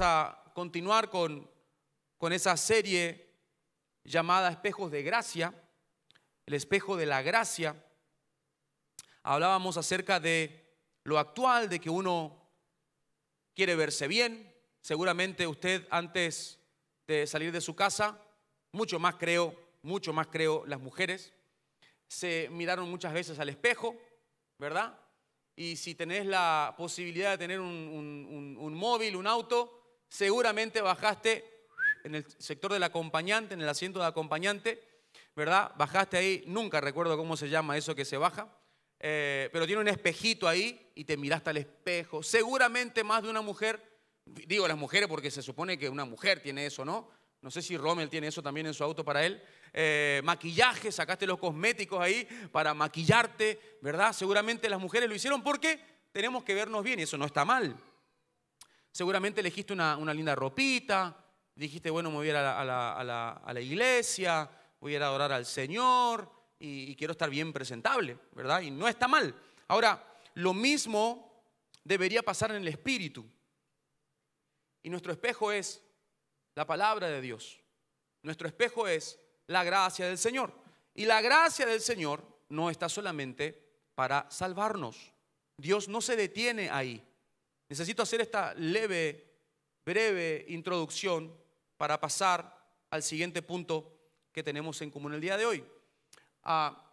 a continuar con, con esa serie llamada Espejos de Gracia, el espejo de la gracia. Hablábamos acerca de lo actual, de que uno quiere verse bien. Seguramente usted antes de salir de su casa, mucho más creo, mucho más creo las mujeres, se miraron muchas veces al espejo, ¿verdad? Y si tenés la posibilidad de tener un móvil, un auto, seguramente bajaste en el sector del acompañante, en el asiento de acompañante, ¿verdad? Bajaste ahí, nunca recuerdo cómo se llama eso que se baja, eh, pero tiene un espejito ahí y te miraste al espejo. Seguramente más de una mujer, digo las mujeres porque se supone que una mujer tiene eso, ¿no? No sé si Rommel tiene eso también en su auto para él. Eh, maquillaje, sacaste los cosméticos ahí para maquillarte, ¿verdad? Seguramente las mujeres lo hicieron porque tenemos que vernos bien y eso no está mal. Seguramente elegiste una, linda ropita, dijiste, bueno, me voy a ir a la, iglesia, voy a ir a adorar al Señor y quiero estar bien presentable, ¿verdad? Y no está mal. Ahora, lo mismo debería pasar en el espíritu. Y nuestro espejo es la palabra de Dios. Nuestro espejo es la gracia del Señor. Y la gracia del Señor no está solamente para salvarnos. Dios no se detiene ahí. Necesito hacer esta leve, breve introducción para pasar al siguiente punto que tenemos en común el día de hoy. Ah,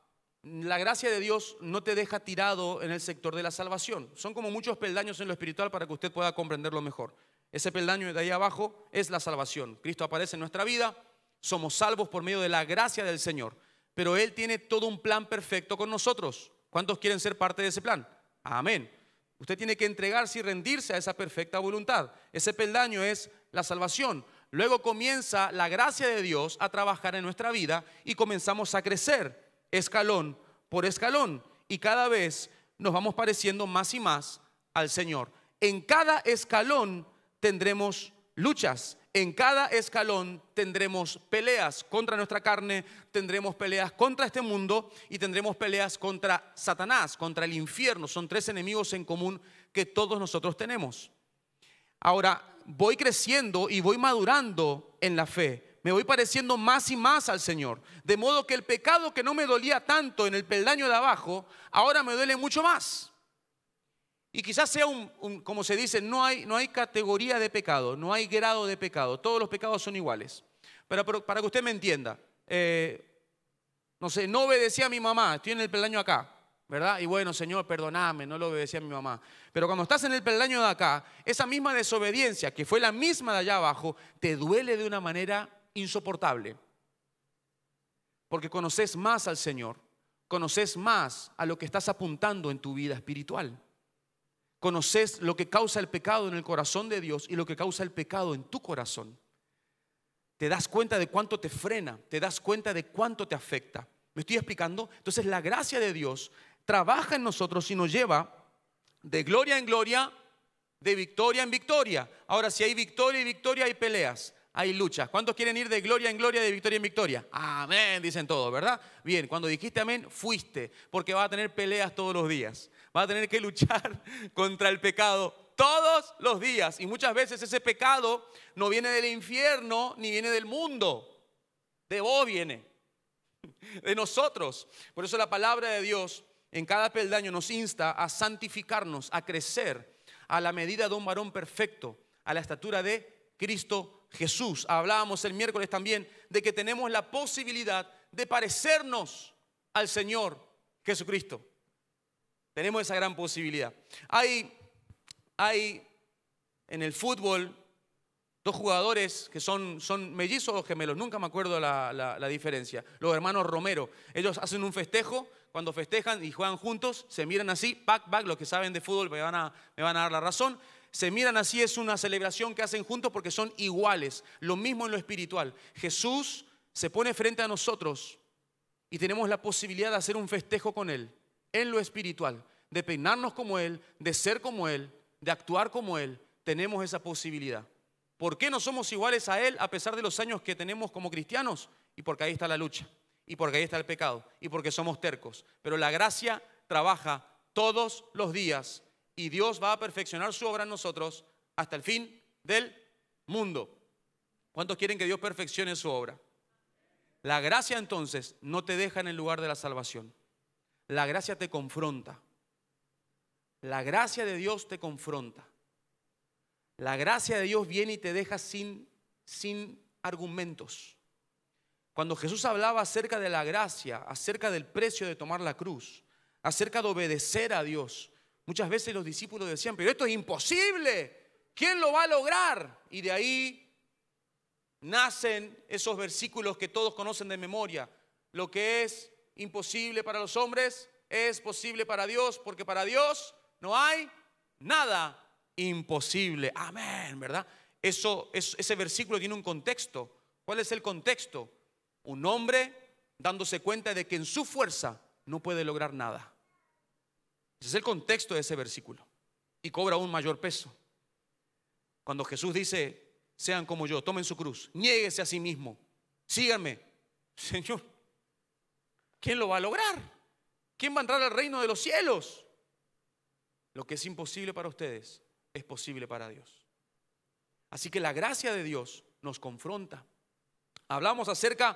la gracia de Dios no te deja tirado en el sector de la salvación. Son como muchos peldaños en lo espiritual para que usted pueda comprenderlo mejor. Ese peldaño de ahí abajo es la salvación. Cristo aparece en nuestra vida, somos salvos por medio de la gracia del Señor. Pero Él tiene todo un plan perfecto con nosotros. ¿Cuántos quieren ser parte de ese plan? Amén. Usted tiene que entregarse y rendirse a esa perfecta voluntad. Ese peldaño es la salvación. Luego comienza la gracia de Dios a trabajar en nuestra vida y comenzamos a crecer escalón por escalón y cada vez nos vamos pareciendo más y más al Señor. En cada escalón tendremos luchas. En cada escalón tendremos peleas contra nuestra carne, tendremos peleas contra este mundo y tendremos peleas contra Satanás, contra el infierno. Son tres enemigos en común que todos nosotros tenemos. Ahora, voy creciendo y voy madurando en la fe. Me voy pareciendo más y más al Señor. De modo que el pecado que no me dolía tanto en el peldaño de abajo, ahora me duele mucho más. Y quizás sea un, como se dice, no hay, no hay categoría de pecado, no hay grado de pecado, todos los pecados son iguales. Pero, para que usted me entienda, eh, no sé, no obedecía a mi mamá, estoy en el peldaño acá, ¿verdad? Y bueno, Señor, perdoname, no lo obedecía a mi mamá. Pero cuando estás en el peldaño de acá, esa misma desobediencia, que fue la misma de allá abajo, te duele de una manera insoportable. Porque conoces más al Señor, conoces más a lo que estás apuntando en tu vida espiritual conoces lo que causa el pecado en el corazón de Dios y lo que causa el pecado en tu corazón. Te das cuenta de cuánto te frena, te das cuenta de cuánto te afecta. ¿Me estoy explicando? Entonces la gracia de Dios trabaja en nosotros y nos lleva de gloria en gloria, de victoria en victoria. Ahora, si hay victoria y victoria, hay peleas, hay luchas. ¿Cuántos quieren ir de gloria en gloria, de victoria en victoria? Amén, dicen todos, ¿verdad? Bien, cuando dijiste amén, fuiste, porque vas a tener peleas todos los días. Va a tener que luchar contra el pecado todos los días. Y muchas veces ese pecado no viene del infierno ni viene del mundo. De vos viene, de nosotros. Por eso la palabra de Dios en cada peldaño nos insta a santificarnos, a crecer a la medida de un varón perfecto, a la estatura de Cristo Jesús. Hablábamos el miércoles también de que tenemos la posibilidad de parecernos al Señor Jesucristo. Tenemos esa gran posibilidad. Hay, hay en el fútbol dos jugadores que son, son mellizos o gemelos, nunca me acuerdo la, diferencia, los hermanos Romero. Ellos hacen un festejo, cuando festejan y juegan juntos, se miran así, back, back, los que saben de fútbol me van a, me van a dar la razón. Se miran así, es una celebración que hacen juntos porque son iguales. Lo mismo en lo espiritual. Jesús se pone frente a nosotros y tenemos la posibilidad de hacer un festejo con Él en lo espiritual, de peinarnos como Él, de ser como Él, de actuar como Él, tenemos esa posibilidad. ¿Por qué no somos iguales a Él a pesar de los años que tenemos como cristianos? Y porque ahí está la lucha, y porque ahí está el pecado, y porque somos tercos. Pero la gracia trabaja todos los días y Dios va a perfeccionar su obra en nosotros hasta el fin del mundo. ¿Cuántos quieren que Dios perfeccione su obra? La gracia entonces no te deja en el lugar de la salvación. La gracia te confronta. La gracia de Dios te confronta. La gracia de Dios viene y te deja sin, sin argumentos. Cuando Jesús hablaba acerca de la gracia, acerca del precio de tomar la cruz, acerca de obedecer a Dios, muchas veces los discípulos decían, pero esto es imposible. ¿Quién lo va a lograr? Y de ahí nacen esos versículos que todos conocen de memoria, lo que es imposible para los hombres es posible para Dios, porque para Dios no hay nada imposible. Amén, ¿verdad? Eso, es, ese versículo tiene un contexto. ¿Cuál es el contexto? Un hombre dándose cuenta de que en su fuerza no puede lograr nada. Ese es el contexto de ese versículo. Y cobra un mayor peso. Cuando Jesús dice, sean como yo, tomen su cruz, niéguese a sí mismo, síganme. Señor, ¿quién lo va a lograr? ¿Quién va a entrar al reino de los cielos? Lo que es imposible para ustedes es posible para Dios. Así que la gracia de Dios nos confronta. Hablamos acerca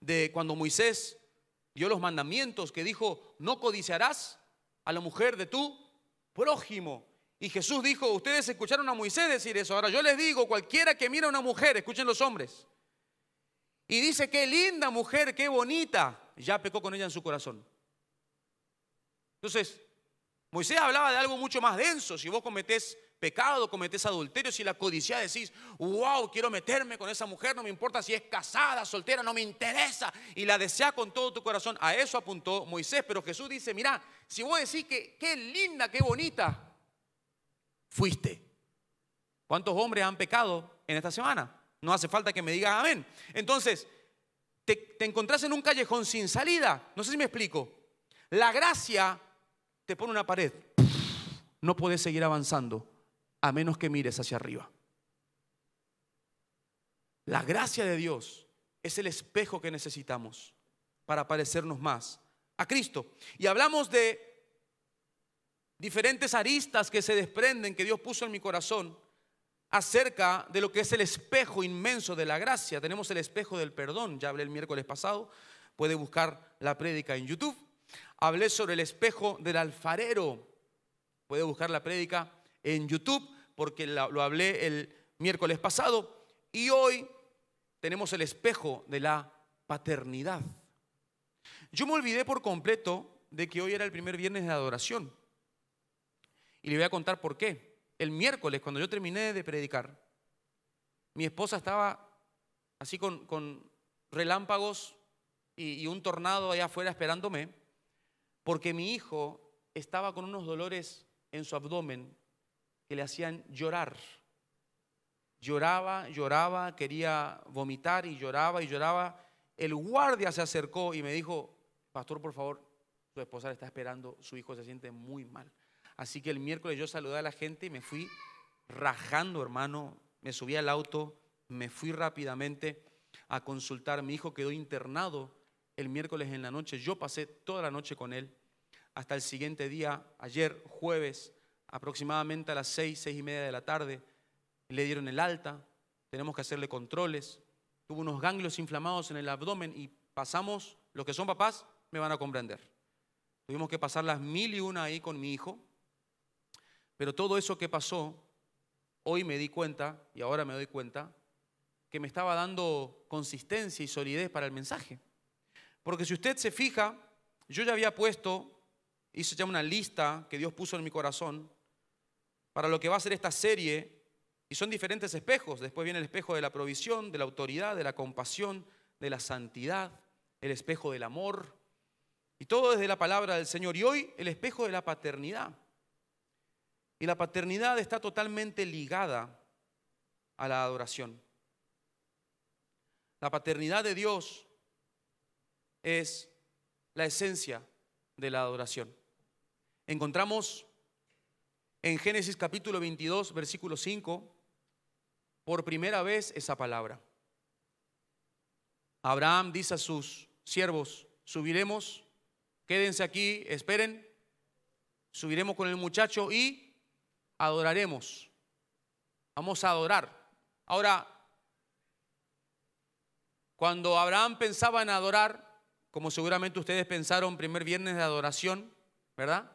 de cuando Moisés dio los mandamientos que dijo, no codiciarás a la mujer de tu prójimo. Y Jesús dijo, ustedes escucharon a Moisés decir eso. Ahora yo les digo, cualquiera que mira a una mujer, escuchen los hombres. Y dice, qué linda mujer, qué bonita ya pecó con ella en su corazón. Entonces, Moisés hablaba de algo mucho más denso. Si vos cometés pecado, cometés adulterio, si la codicia decís, wow, quiero meterme con esa mujer, no me importa si es casada, soltera, no me interesa, y la desea con todo tu corazón. A eso apuntó Moisés, pero Jesús dice, mira si vos decís que qué linda, qué bonita, fuiste. ¿Cuántos hombres han pecado en esta semana? No hace falta que me digas amén. Entonces, te, encontrás en un callejón sin salida. No sé si me explico. La gracia te pone una pared. No puedes seguir avanzando a menos que mires hacia arriba. La gracia de Dios es el espejo que necesitamos para parecernos más a Cristo. Y hablamos de diferentes aristas que se desprenden, que Dios puso en mi corazón acerca de lo que es el espejo inmenso de la gracia. Tenemos el espejo del perdón, ya hablé el miércoles pasado, puede buscar la prédica en YouTube. Hablé sobre el espejo del alfarero, puede buscar la prédica en YouTube porque lo hablé el miércoles pasado. Y hoy tenemos el espejo de la paternidad. Yo me olvidé por completo de que hoy era el primer viernes de adoración. Y le voy a contar por qué el miércoles, cuando yo terminé de predicar, mi esposa estaba así con, relámpagos y, un tornado allá afuera esperándome, porque mi hijo estaba con unos dolores en su abdomen que le hacían llorar. Lloraba, lloraba, quería vomitar y lloraba y lloraba. El guardia se acercó y me dijo, pastor, por favor, su esposa está esperando, su hijo se siente muy mal. Así que el miércoles yo saludé a la gente y me fui rajando, hermano. Me subí al auto, me fui rápidamente a consultar. Mi hijo quedó internado el miércoles en la noche. Yo pasé toda la noche con él hasta el siguiente día, ayer jueves, aproximadamente a las seis, seis y media de la tarde. Le dieron el alta, tenemos que hacerle controles. Tuvo unos ganglios inflamados en el abdomen y pasamos, los que son papás me van a comprender. Tuvimos que pasar las mil y una ahí con mi hijo, pero todo eso que pasó, hoy me di cuenta, y ahora me doy cuenta, que me estaba dando consistencia y solidez para el mensaje. Porque si usted se fija, yo ya había puesto, hice ya una lista que Dios puso en mi corazón para lo que va a ser esta serie, y son diferentes espejos. Después viene el espejo de la provisión, de la autoridad, de la compasión, de la santidad, el espejo del amor, y todo desde la palabra del Señor. Y hoy el espejo de la paternidad. Y la paternidad está totalmente ligada a la adoración. La paternidad de Dios es la esencia de la adoración. Encontramos en Génesis capítulo 22, versículo 5, por primera vez esa palabra. Abraham dice a sus siervos, subiremos, quédense aquí, esperen, subiremos con el muchacho y adoraremos. Vamos a adorar. Ahora, cuando Abraham pensaba en adorar, como seguramente ustedes pensaron primer viernes de adoración, ¿verdad?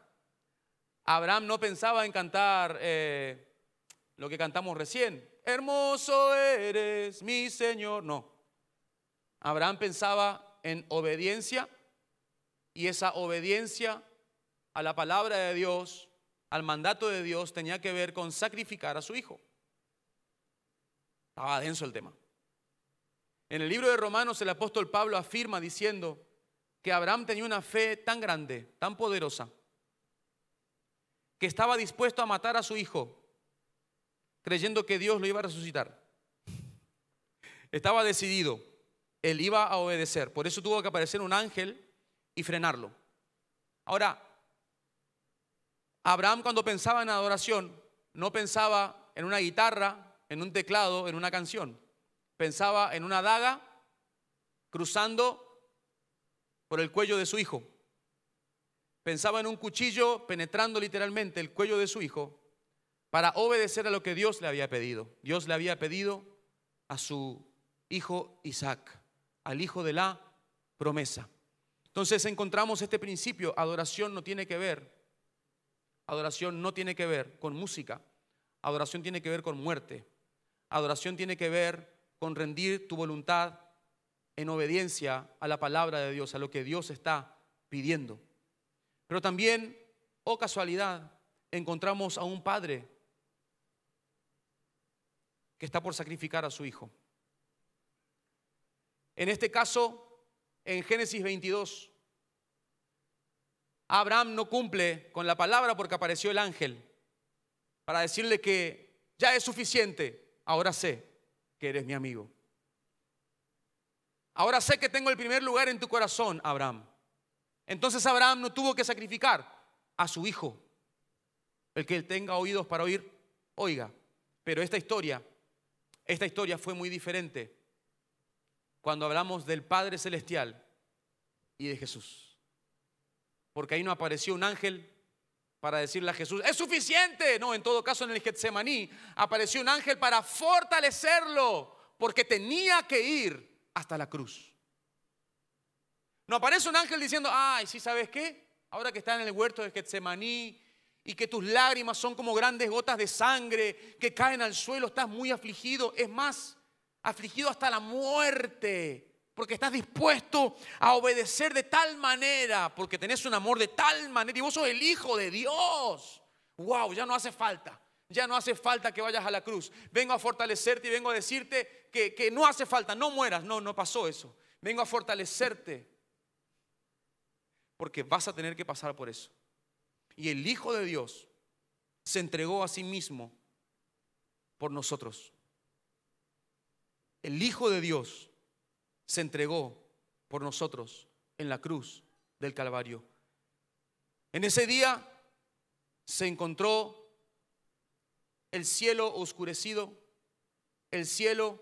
Abraham no pensaba en cantar eh, lo que cantamos recién. Hermoso eres, mi Señor. No. Abraham pensaba en obediencia y esa obediencia a la palabra de Dios al mandato de Dios tenía que ver con sacrificar a su hijo. Estaba denso el tema. En el libro de Romanos el apóstol Pablo afirma diciendo que Abraham tenía una fe tan grande, tan poderosa, que estaba dispuesto a matar a su hijo, creyendo que Dios lo iba a resucitar. Estaba decidido, él iba a obedecer. Por eso tuvo que aparecer un ángel y frenarlo. Ahora, Abraham cuando pensaba en adoración, no pensaba en una guitarra, en un teclado, en una canción. Pensaba en una daga cruzando por el cuello de su hijo. Pensaba en un cuchillo penetrando literalmente el cuello de su hijo para obedecer a lo que Dios le había pedido. Dios le había pedido a su hijo Isaac, al hijo de la promesa. Entonces encontramos este principio, adoración no tiene que ver Adoración no tiene que ver con música. Adoración tiene que ver con muerte. Adoración tiene que ver con rendir tu voluntad en obediencia a la palabra de Dios, a lo que Dios está pidiendo. Pero también, oh casualidad, encontramos a un padre que está por sacrificar a su hijo. En este caso, en Génesis 22, Abraham no cumple con la palabra porque apareció el ángel para decirle que ya es suficiente, ahora sé que eres mi amigo. Ahora sé que tengo el primer lugar en tu corazón, Abraham. Entonces Abraham no tuvo que sacrificar a su hijo. El que él tenga oídos para oír, oiga. Pero esta historia, esta historia fue muy diferente cuando hablamos del Padre Celestial y de Jesús porque ahí no apareció un ángel para decirle a Jesús, es suficiente. No, en todo caso en el Getsemaní apareció un ángel para fortalecerlo, porque tenía que ir hasta la cruz. No aparece un ángel diciendo, ay, sí, ¿sabes qué? Ahora que estás en el huerto de Getsemaní y que tus lágrimas son como grandes gotas de sangre que caen al suelo, estás muy afligido. Es más, afligido hasta la muerte. Porque estás dispuesto a obedecer de tal manera, porque tenés un amor de tal manera y vos sos el Hijo de Dios. ¡Wow! Ya no hace falta. Ya no hace falta que vayas a la cruz. Vengo a fortalecerte y vengo a decirte que, que no hace falta, no mueras. No, no pasó eso. Vengo a fortalecerte. Porque vas a tener que pasar por eso. Y el Hijo de Dios se entregó a sí mismo por nosotros. El Hijo de Dios se entregó por nosotros en la cruz del Calvario. En ese día se encontró el cielo oscurecido, el cielo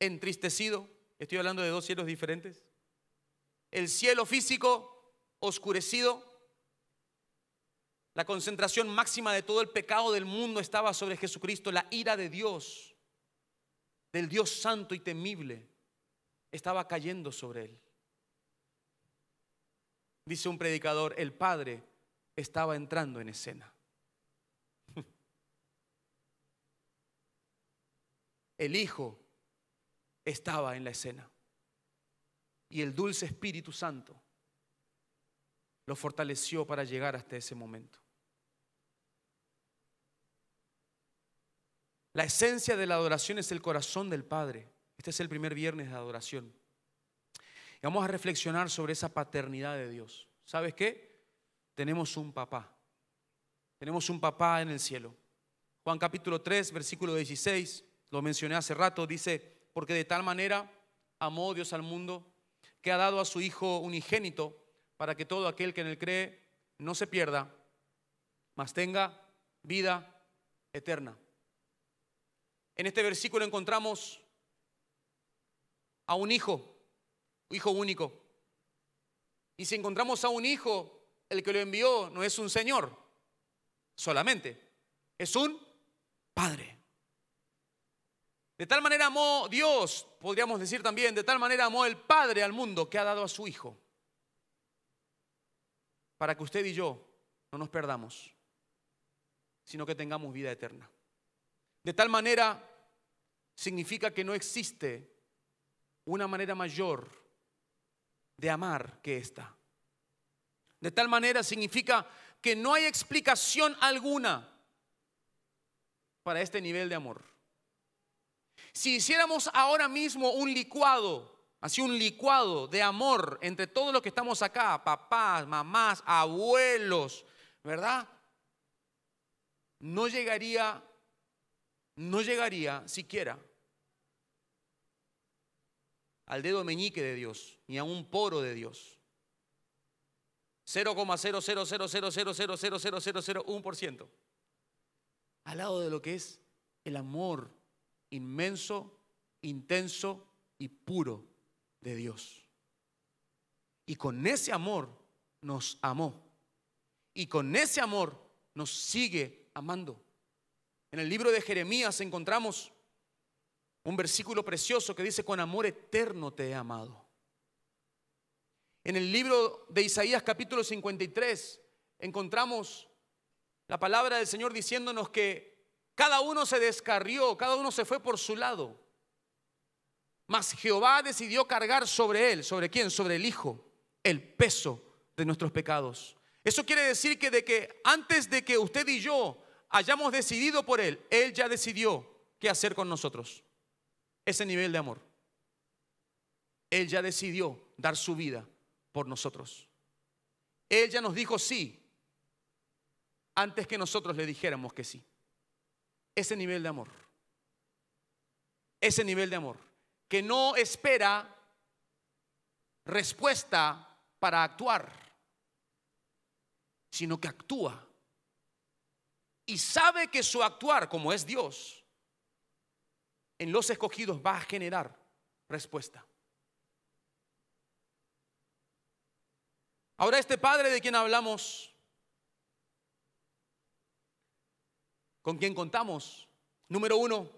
entristecido. Estoy hablando de dos cielos diferentes. El cielo físico oscurecido. La concentración máxima de todo el pecado del mundo estaba sobre Jesucristo, la ira de Dios, del Dios santo y temible estaba cayendo sobre él. Dice un predicador, el Padre estaba entrando en escena. El Hijo estaba en la escena. Y el dulce Espíritu Santo lo fortaleció para llegar hasta ese momento. La esencia de la adoración es el corazón del Padre. Este es el primer viernes de adoración. Y vamos a reflexionar sobre esa paternidad de Dios. ¿Sabes qué? Tenemos un papá. Tenemos un papá en el cielo. Juan capítulo 3, versículo 16, lo mencioné hace rato, dice, porque de tal manera amó Dios al mundo que ha dado a su Hijo unigénito para que todo aquel que en él cree no se pierda, mas tenga vida eterna. En este versículo encontramos a un hijo, hijo único. Y si encontramos a un hijo, el que lo envió no es un señor solamente, es un padre. De tal manera amó Dios, podríamos decir también, de tal manera amó el Padre al mundo que ha dado a su Hijo, para que usted y yo no nos perdamos, sino que tengamos vida eterna. De tal manera significa que no existe una manera mayor de amar que esta. De tal manera significa que no hay explicación alguna para este nivel de amor. Si hiciéramos ahora mismo un licuado, así un licuado de amor entre todos los que estamos acá, papás, mamás, abuelos, ¿verdad? No llegaría, no llegaría siquiera al dedo meñique de Dios, ni a un poro de Dios. 0,00000000001%. Al lado de lo que es el amor inmenso, intenso y puro de Dios. Y con ese amor nos amó. Y con ese amor nos sigue amando. En el libro de Jeremías encontramos un versículo precioso que dice, con amor eterno te he amado. En el libro de Isaías capítulo 53 encontramos la palabra del Señor diciéndonos que cada uno se descarrió, cada uno se fue por su lado. Mas Jehová decidió cargar sobre él, ¿sobre quién? Sobre el Hijo, el peso de nuestros pecados. Eso quiere decir que de que antes de que usted y yo hayamos decidido por él, él ya decidió qué hacer con nosotros ese nivel de amor. Él ya decidió dar su vida por nosotros. Ella nos dijo sí antes que nosotros le dijéramos que sí. Ese nivel de amor. Ese nivel de amor. Que no espera respuesta para actuar, sino que actúa. Y sabe que su actuar, como es Dios, en los escogidos va a generar respuesta. Ahora este Padre de quien hablamos, con quien contamos, número uno,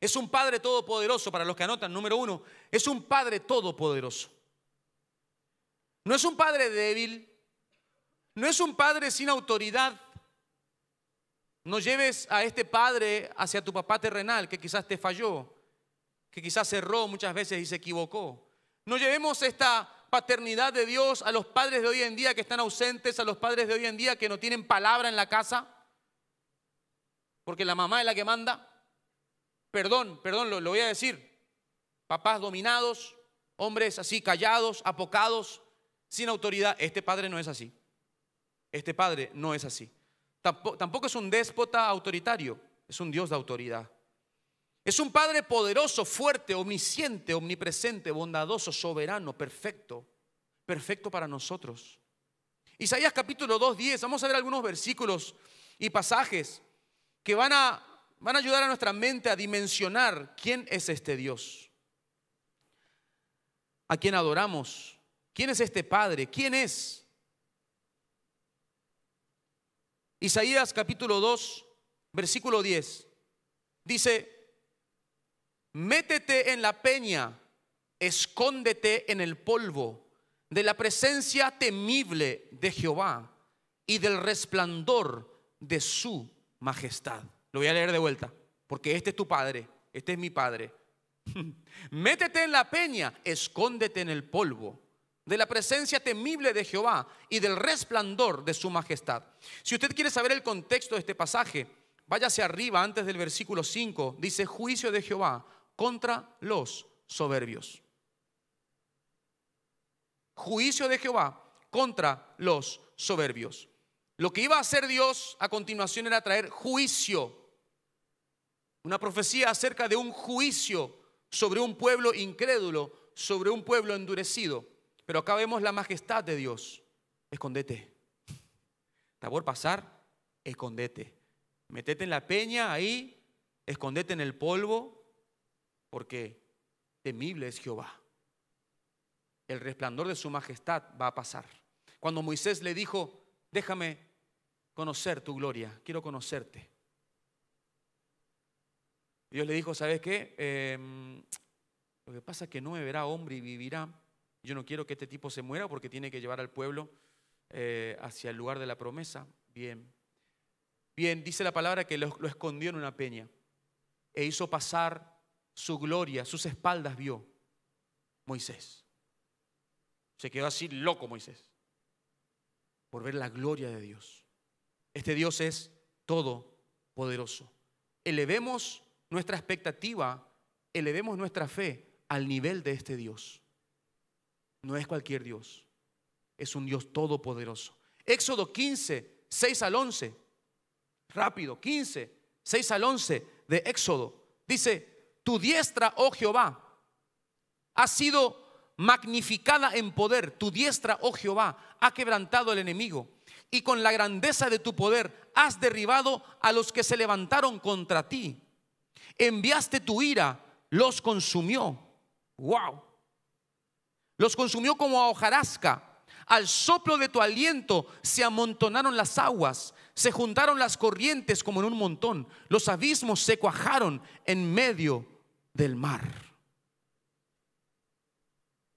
es un Padre todopoderoso, para los que anotan, número uno, es un Padre todopoderoso. No es un Padre débil, no es un Padre sin autoridad, no lleves a este padre hacia tu papá terrenal que quizás te falló, que quizás cerró muchas veces y se equivocó. No llevemos esta paternidad de Dios a los padres de hoy en día que están ausentes, a los padres de hoy en día que no tienen palabra en la casa, porque la mamá es la que manda. Perdón, perdón, lo voy a decir. Papás dominados, hombres así callados, apocados, sin autoridad. Este padre no es así. Este padre no es así. Tampoco, es un déspota autoritario, es un Dios de autoridad. Es un Padre poderoso, fuerte, omnisciente, omnipresente, bondadoso, soberano, perfecto, perfecto para nosotros. Isaías capítulo 2, 10, vamos a ver algunos versículos y pasajes que van a, van a ayudar a nuestra mente a dimensionar quién es este Dios, a quién adoramos, quién es este Padre, quién es Isaías capítulo 2, versículo 10. Dice, métete en la peña, escóndete en el polvo de la presencia temible de Jehová y del resplandor de su majestad. Lo voy a leer de vuelta, porque este es tu padre, este es mi padre. métete en la peña, escóndete en el polvo de la presencia temible de Jehová y del resplandor de su majestad. Si usted quiere saber el contexto de este pasaje, váyase arriba antes del versículo 5, dice juicio de Jehová contra los soberbios. Juicio de Jehová contra los soberbios. Lo que iba a hacer Dios a continuación era traer juicio. Una profecía acerca de un juicio sobre un pueblo incrédulo, sobre un pueblo endurecido. Pero acá vemos la majestad de Dios. Escondete. Está por pasar, escondete. Metete en la peña ahí, escondete en el polvo, porque temible es Jehová. El resplandor de su majestad va a pasar. Cuando Moisés le dijo, déjame conocer tu gloria, quiero conocerte. Dios le dijo, ¿sabes qué? Em, lo que pasa es que no me verá hombre y vivirá yo no quiero que este tipo se muera porque tiene que llevar al pueblo eh, hacia el lugar de la promesa. Bien. Bien, dice la palabra que lo escondió en una peña e hizo pasar su gloria, sus espaldas vio Moisés. Se quedó así loco Moisés por ver la gloria de Dios. Este Dios es todopoderoso. Elevemos nuestra expectativa, elevemos nuestra fe al nivel de este Dios no es cualquier Dios, es un Dios todopoderoso. Éxodo 15, 6 al 11, rápido, 15, 6 al 11 de Éxodo, dice, tu diestra, oh Jehová, ha sido magnificada en poder, tu diestra, oh Jehová, ha quebrantado al enemigo y con la grandeza de tu poder has derribado a los que se levantaron contra ti. Enviaste tu ira, los consumió. Wow los consumió como a hojarasca. Al soplo de tu aliento se amontonaron las aguas, se juntaron las corrientes como en un montón, los abismos se cuajaron en medio del mar.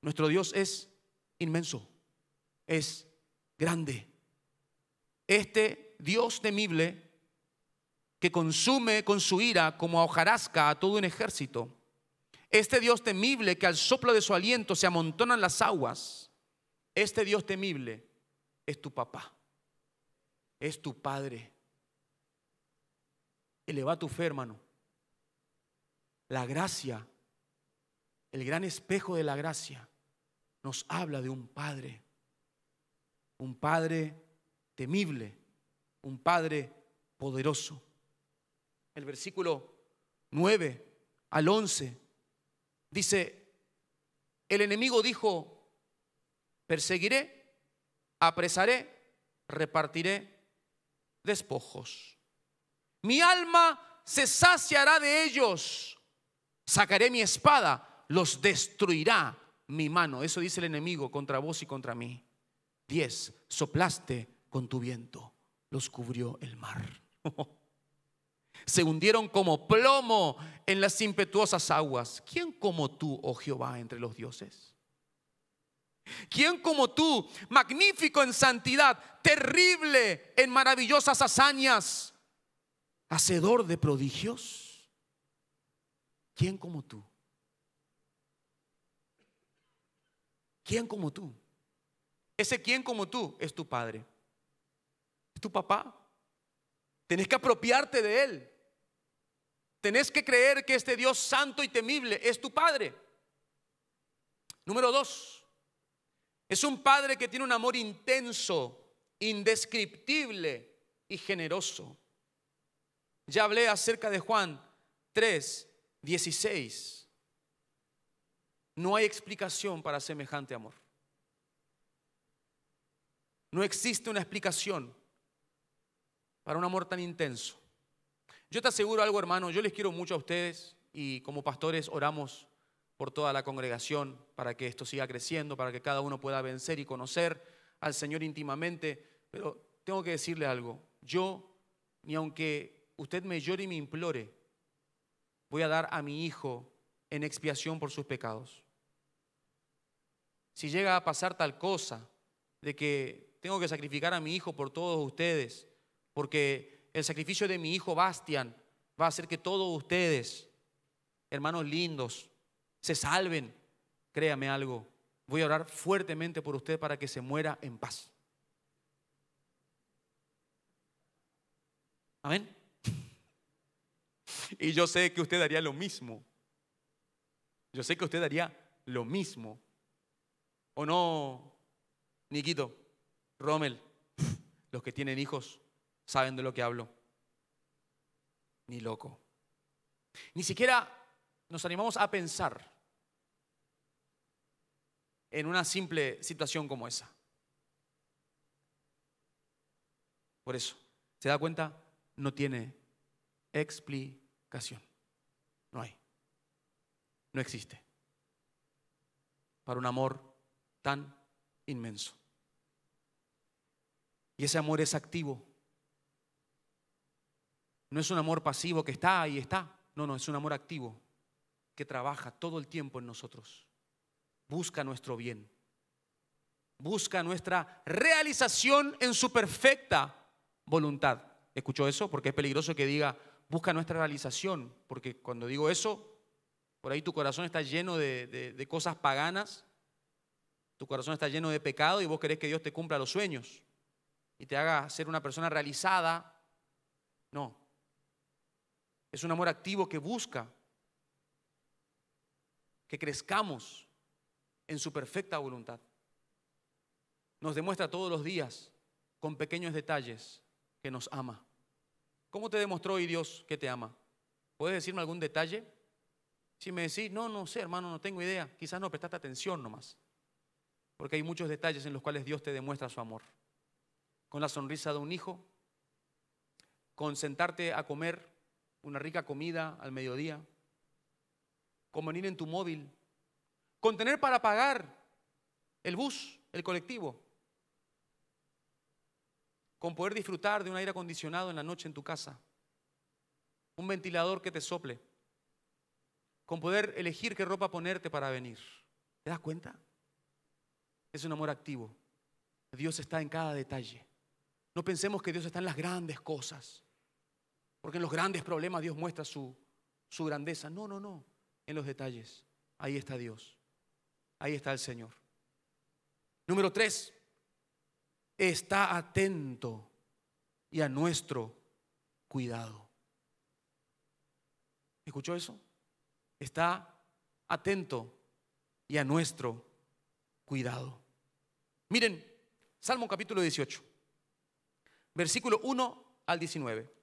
Nuestro Dios es inmenso, es grande. Este Dios temible que consume con su ira como a hojarasca a todo un ejército este Dios temible que al soplo de su aliento se amontonan las aguas, este Dios temible es tu papá, es tu padre. Eleva tu fe, hermano. La gracia, el gran espejo de la gracia, nos habla de un padre, un padre temible, un padre poderoso. El versículo 9 al 11 Dice, el enemigo dijo, perseguiré, apresaré, repartiré despojos. Mi alma se saciará de ellos. Sacaré mi espada, los destruirá mi mano. Eso dice el enemigo contra vos y contra mí. Diez: Soplaste con tu viento, los cubrió el mar. se hundieron como plomo en las impetuosas aguas. ¿Quién como tú, oh Jehová, entre los dioses? ¿Quién como tú, magnífico en santidad, terrible en maravillosas hazañas, hacedor de prodigios? ¿Quién como tú? ¿Quién como tú? Ese quién como tú es tu padre, es tu papá. Tenés que apropiarte de él. Tenés que creer que este Dios santo y temible es tu Padre. Número dos, es un Padre que tiene un amor intenso, indescriptible y generoso. Ya hablé acerca de Juan 3, 16. No hay explicación para semejante amor. No existe una explicación para un amor tan intenso. Yo te aseguro algo, hermano, yo les quiero mucho a ustedes y como pastores oramos por toda la congregación para que esto siga creciendo, para que cada uno pueda vencer y conocer al Señor íntimamente. Pero tengo que decirle algo, yo, ni aunque usted me llore y me implore, voy a dar a mi hijo en expiación por sus pecados. Si llega a pasar tal cosa de que tengo que sacrificar a mi hijo por todos ustedes, porque el sacrificio de mi hijo Bastian va a hacer que todos ustedes, hermanos lindos, se salven. Créame algo, voy a orar fuertemente por usted para que se muera en paz. Amén. Y yo sé que usted haría lo mismo. Yo sé que usted haría lo mismo. ¿O no, Niquito? Rommel, los que tienen hijos, saben de lo que hablo. Ni loco. Ni siquiera nos animamos a pensar en una simple situación como esa. Por eso, ¿se da cuenta? No tiene explicación. No hay. No existe. Para un amor tan inmenso. Y ese amor es activo. No es un amor pasivo que está ahí, está. No, no, es un amor activo que trabaja todo el tiempo en nosotros. Busca nuestro bien. Busca nuestra realización en su perfecta voluntad. ¿Escuchó eso? Porque es peligroso que diga, busca nuestra realización. Porque cuando digo eso, por ahí tu corazón está lleno de, de cosas paganas. Tu corazón está lleno de pecado y vos querés que Dios te cumpla los sueños y te haga ser una persona realizada. No, es un amor activo que busca que crezcamos en su perfecta voluntad. Nos demuestra todos los días, con pequeños detalles, que nos ama. ¿Cómo te demostró hoy Dios que te ama? ¿Puedes decirme algún detalle? Si me decís, no, no sé, hermano, no tengo idea, quizás no prestaste atención nomás. Porque hay muchos detalles en los cuales Dios te demuestra su amor. Con la sonrisa de un hijo, con sentarte a comer una rica comida al mediodía, con venir en tu móvil, con tener para pagar el bus, el colectivo, con poder disfrutar de un aire acondicionado en la noche en tu casa, un ventilador que te sople, con poder elegir qué ropa ponerte para venir. ¿Te das cuenta? Es un amor activo. Dios está en cada detalle. No pensemos que Dios está en las grandes cosas. Porque en los grandes problemas Dios muestra su, su grandeza. No, no, no. En los detalles. Ahí está Dios. Ahí está el Señor. Número tres. Está atento y a nuestro cuidado. ¿Escuchó eso? Está atento y a nuestro cuidado. Miren, Salmo capítulo 18, versículo 1 al 19.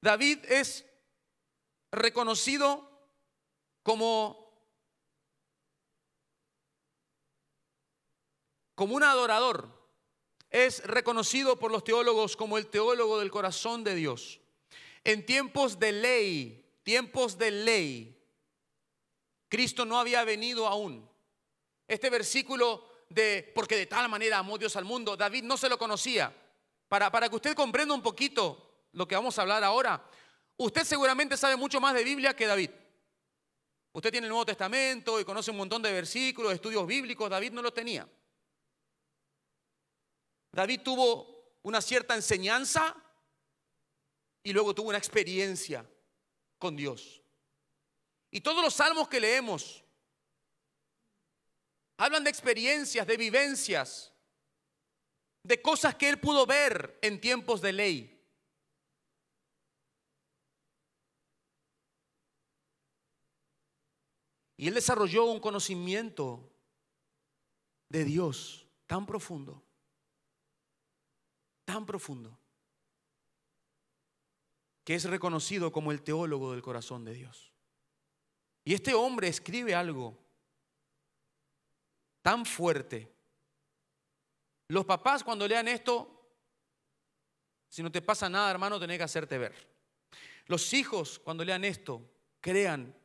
David es reconocido como, como un adorador. Es reconocido por los teólogos como el teólogo del corazón de Dios. En tiempos de ley, tiempos de ley, Cristo no había venido aún. Este versículo de, porque de tal manera amó Dios al mundo, David no se lo conocía. Para, para que usted comprenda un poquito lo que vamos a hablar ahora, usted seguramente sabe mucho más de Biblia que David. Usted tiene el Nuevo Testamento y conoce un montón de versículos, estudios bíblicos, David no lo tenía. David tuvo una cierta enseñanza y luego tuvo una experiencia con Dios. Y todos los salmos que leemos hablan de experiencias, de vivencias, de cosas que él pudo ver en tiempos de ley. Y él desarrolló un conocimiento de Dios tan profundo, tan profundo, que es reconocido como el teólogo del corazón de Dios. Y este hombre escribe algo tan fuerte. Los papás cuando lean esto, si no te pasa nada, hermano, tenés que hacerte ver. Los hijos cuando lean esto, crean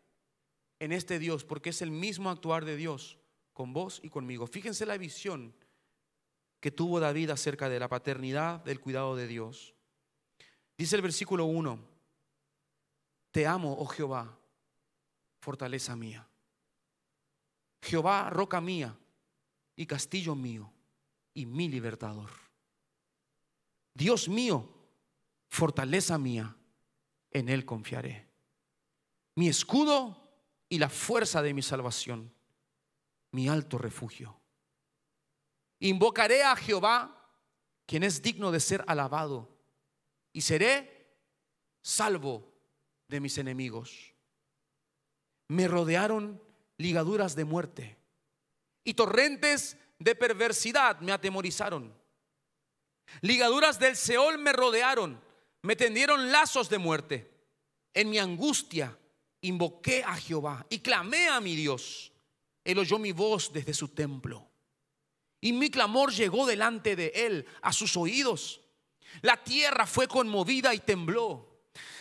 en este Dios, porque es el mismo actuar de Dios con vos y conmigo. Fíjense la visión que tuvo David acerca de la paternidad, del cuidado de Dios. Dice el versículo 1, te amo, oh Jehová, fortaleza mía. Jehová, roca mía y castillo mío y mi libertador. Dios mío, fortaleza mía, en Él confiaré. Mi escudo y la fuerza de mi salvación, mi alto refugio. Invocaré a Jehová, quien es digno de ser alabado, y seré salvo de mis enemigos. Me rodearon ligaduras de muerte y torrentes de perversidad me atemorizaron. Ligaduras del Seol me rodearon, me tendieron lazos de muerte. En mi angustia invoqué a Jehová y clamé a mi Dios. Él oyó mi voz desde su templo. Y mi clamor llegó delante de él, a sus oídos. La tierra fue conmovida y tembló.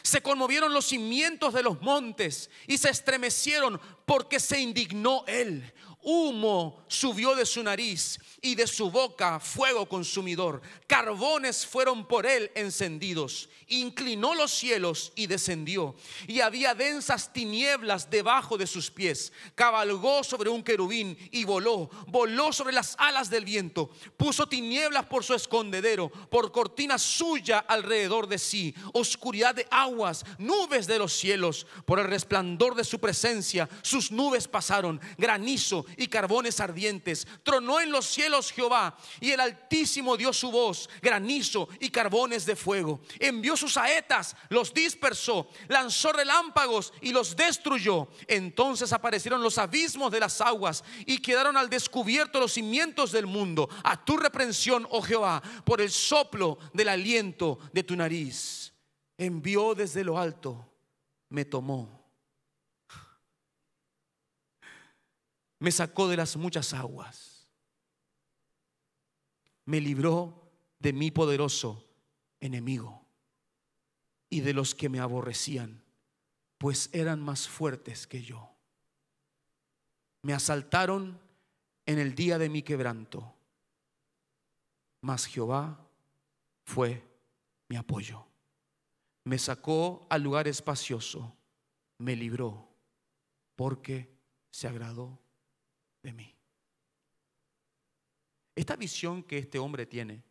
Se conmovieron los cimientos de los montes y se estremecieron porque se indignó él. Humo subió de su nariz y de su boca fuego consumidor. Carbones fueron por él encendidos. Inclinó los cielos y descendió. Y había densas tinieblas debajo de sus pies. Cabalgó sobre un querubín y voló. Voló sobre las alas del viento. Puso tinieblas por su escondedero, por cortina suya alrededor de sí. Oscuridad de aguas, nubes de los cielos. Por el resplandor de su presencia, sus nubes pasaron. Granizo y carbones ardientes. Tronó en los cielos Jehová y el Altísimo dio su voz, granizo y carbones de fuego. Envió sus saetas, los dispersó, lanzó relámpagos y los destruyó. Entonces aparecieron los abismos de las aguas y quedaron al descubierto los cimientos del mundo. A tu reprensión, oh Jehová, por el soplo del aliento de tu nariz. Envió desde lo alto, me tomó me sacó de las muchas aguas, me libró de mi poderoso enemigo y de los que me aborrecían, pues eran más fuertes que yo. Me asaltaron en el día de mi quebranto, mas Jehová fue mi apoyo. Me sacó al lugar espacioso, me libró, porque se agradó de mí. Esta visión que este hombre tiene,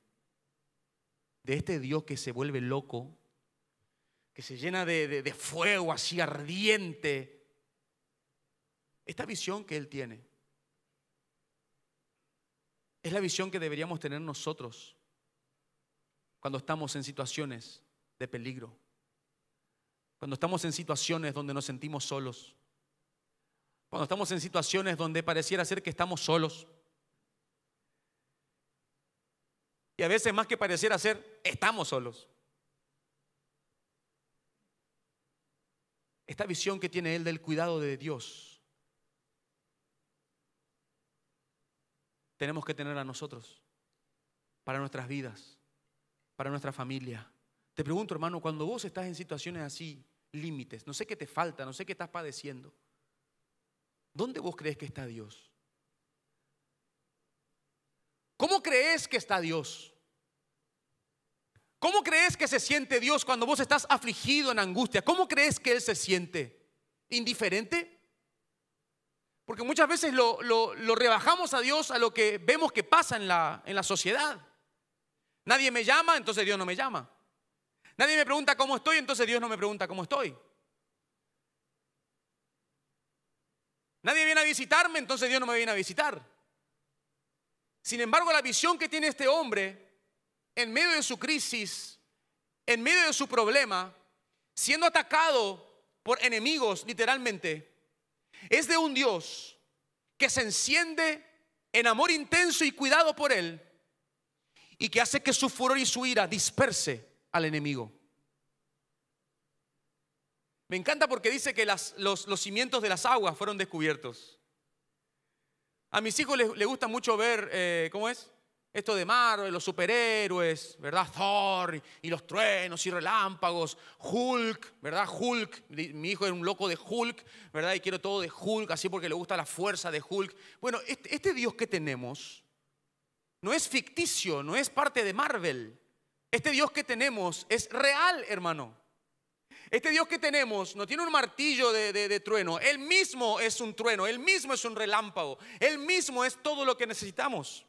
de este Dios que se vuelve loco, que se llena de, de fuego así ardiente, esta visión que él tiene, es la visión que deberíamos tener nosotros cuando estamos en situaciones de peligro, cuando estamos en situaciones donde nos sentimos solos, cuando estamos en situaciones donde pareciera ser que estamos solos. Y a veces más que pareciera ser, estamos solos. Esta visión que tiene él del cuidado de Dios, tenemos que tener a nosotros, para nuestras vidas, para nuestra familia. Te pregunto, hermano, cuando vos estás en situaciones así, límites, no sé qué te falta, no sé qué estás padeciendo. ¿Dónde vos crees que está Dios? ¿Cómo crees que está Dios? ¿Cómo crees que se siente Dios cuando vos estás afligido en angustia? ¿Cómo crees que Él se siente? ¿Indiferente? Porque muchas veces lo, lo rebajamos a Dios a lo que vemos que pasa en la, en la sociedad. Nadie me llama, entonces Dios no me llama. Nadie me pregunta cómo estoy, entonces Dios no me pregunta cómo estoy. Nadie viene a visitarme, entonces Dios no me viene a visitar. Sin embargo, la visión que tiene este hombre, en medio de su crisis, en medio de su problema, siendo atacado por enemigos literalmente, es de un Dios que se enciende en amor intenso y cuidado por él y que hace que su furor y su ira disperse al enemigo. Me encanta porque dice que los, cimientos de las aguas fueron descubiertos. A mis hijos les, gusta mucho ver, eh, ¿cómo es? Esto de Marvel, eh, los superhéroes, ¿verdad? Thor y los truenos y relámpagos, Hulk, ¿verdad? Hulk, mi hijo es un loco de Hulk, ¿verdad? Y quiero todo de Hulk, así porque le gusta la fuerza de Hulk. Bueno, este, este Dios que tenemos no es ficticio, no es parte de Marvel. Este Dios que tenemos es real, hermano. Este Dios que tenemos no tiene un martillo de, trueno. Él mismo es un trueno, Él mismo es un relámpago, Él mismo es todo lo que necesitamos.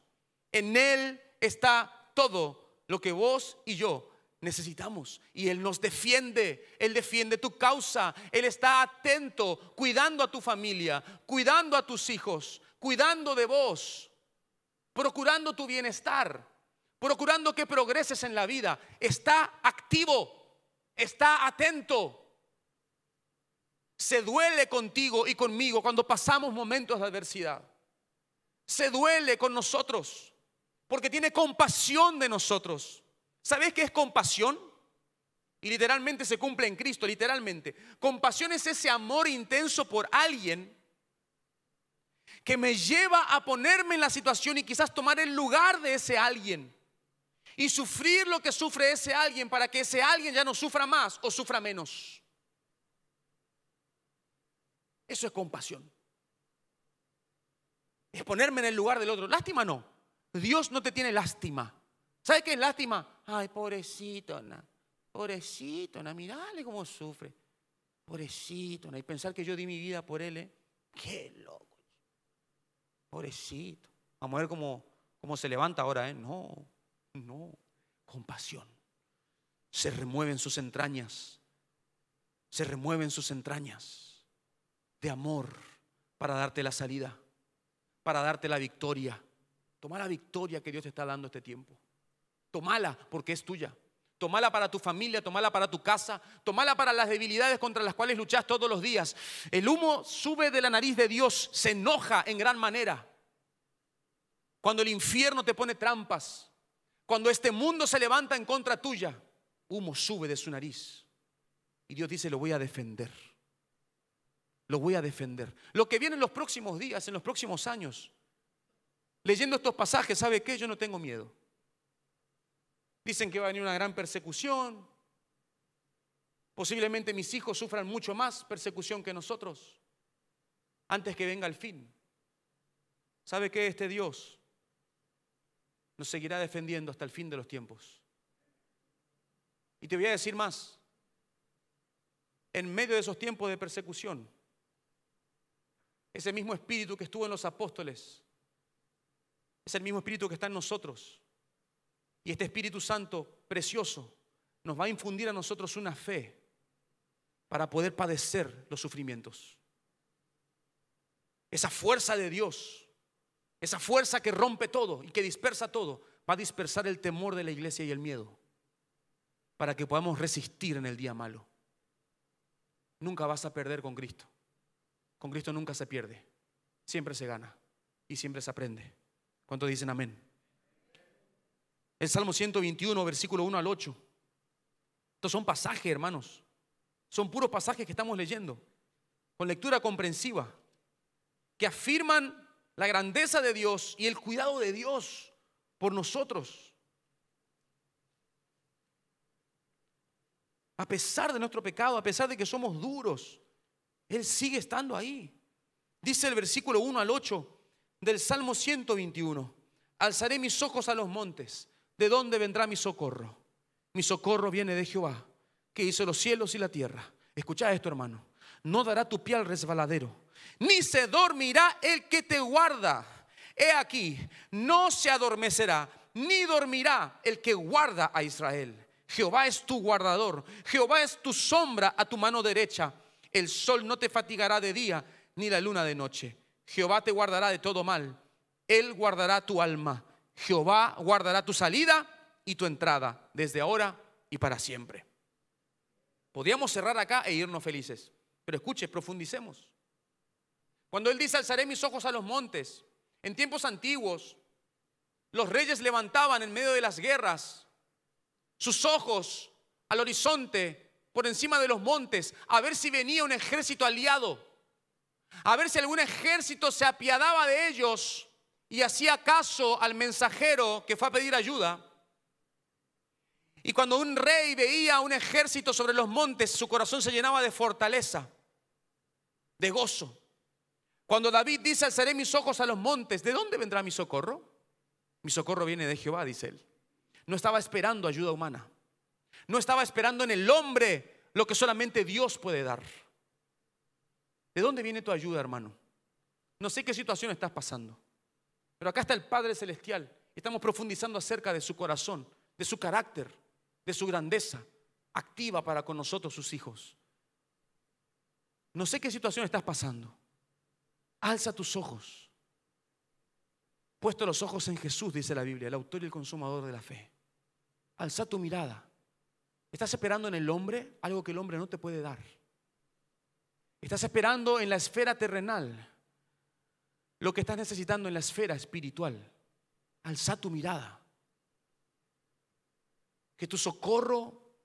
En Él está todo lo que vos y yo necesitamos. Y Él nos defiende, Él defiende tu causa, Él está atento, cuidando a tu familia, cuidando a tus hijos, cuidando de vos, procurando tu bienestar, procurando que progreses en la vida. Está activo está atento, se duele contigo y conmigo cuando pasamos momentos de adversidad. Se duele con nosotros porque tiene compasión de nosotros. ¿Sabes qué es compasión? Y literalmente se cumple en Cristo, literalmente. Compasión es ese amor intenso por alguien que me lleva a ponerme en la situación y quizás tomar el lugar de ese alguien y sufrir lo que sufre ese alguien para que ese alguien ya no sufra más o sufra menos. Eso es compasión. Es ponerme en el lugar del otro. Lástima no. Dios no te tiene lástima. ¿Sabes qué es lástima? Ay, pobrecito, na. Pobrecito, na. Mirale cómo sufre. Pobrecito, na. Y pensar que yo di mi vida por él, ¿eh? Qué loco. Pobrecito. Vamos a ver cómo, cómo se levanta ahora, ¿eh? No. No, compasión. Se remueven sus entrañas. Se remueven sus entrañas de amor para darte la salida, para darte la victoria. Toma la victoria que Dios te está dando este tiempo. Tomala porque es tuya. Tomala para tu familia, tomala para tu casa, tomala para las debilidades contra las cuales luchas todos los días. El humo sube de la nariz de Dios, se enoja en gran manera. Cuando el infierno te pone trampas, cuando este mundo se levanta en contra tuya, humo sube de su nariz. Y Dios dice, lo voy a defender. Lo voy a defender. Lo que viene en los próximos días, en los próximos años, leyendo estos pasajes, ¿sabe qué? Yo no tengo miedo. Dicen que va a venir una gran persecución. Posiblemente mis hijos sufran mucho más persecución que nosotros antes que venga el fin. ¿Sabe qué? Este Dios nos seguirá defendiendo hasta el fin de los tiempos. Y te voy a decir más, en medio de esos tiempos de persecución, ese mismo espíritu que estuvo en los apóstoles, es el mismo espíritu que está en nosotros. Y este Espíritu Santo precioso nos va a infundir a nosotros una fe para poder padecer los sufrimientos. Esa fuerza de Dios esa fuerza que rompe todo y que dispersa todo va a dispersar el temor de la iglesia y el miedo para que podamos resistir en el día malo. Nunca vas a perder con Cristo. Con Cristo nunca se pierde. Siempre se gana y siempre se aprende. ¿Cuántos dicen amén? El Salmo 121, versículo 1 al 8. Estos son pasajes, hermanos. Son puros pasajes que estamos leyendo, con lectura comprensiva, que afirman la grandeza de Dios y el cuidado de Dios por nosotros. A pesar de nuestro pecado, a pesar de que somos duros, Él sigue estando ahí. Dice el versículo 1 al 8 del Salmo 121, alzaré mis ojos a los montes, ¿de dónde vendrá mi socorro? Mi socorro viene de Jehová, que hizo los cielos y la tierra. Escucha esto, hermano, no dará tu pie al resbaladero ni se dormirá el que te guarda. He aquí, no se adormecerá, ni dormirá el que guarda a Israel. Jehová es tu guardador, Jehová es tu sombra a tu mano derecha. El sol no te fatigará de día, ni la luna de noche. Jehová te guardará de todo mal, Él guardará tu alma, Jehová guardará tu salida y tu entrada, desde ahora y para siempre. Podríamos cerrar acá e irnos felices, pero escuche, profundicemos. Cuando él dice, alzaré mis ojos a los montes, en tiempos antiguos, los reyes levantaban en medio de las guerras sus ojos al horizonte, por encima de los montes, a ver si venía un ejército aliado, a ver si algún ejército se apiadaba de ellos y hacía caso al mensajero que fue a pedir ayuda. Y cuando un rey veía un ejército sobre los montes, su corazón se llenaba de fortaleza, de gozo. Cuando David dice, alzaré mis ojos a los montes, ¿de dónde vendrá mi socorro? Mi socorro viene de Jehová, dice él. No estaba esperando ayuda humana. No estaba esperando en el hombre lo que solamente Dios puede dar. ¿De dónde viene tu ayuda, hermano? No sé qué situación estás pasando. Pero acá está el Padre Celestial. Estamos profundizando acerca de su corazón, de su carácter, de su grandeza, activa para con nosotros sus hijos. No sé qué situación estás pasando. Alza tus ojos. Puesto los ojos en Jesús, dice la Biblia, el autor y el consumador de la fe. Alza tu mirada. Estás esperando en el hombre algo que el hombre no te puede dar. Estás esperando en la esfera terrenal lo que estás necesitando en la esfera espiritual. Alza tu mirada. Que tu socorro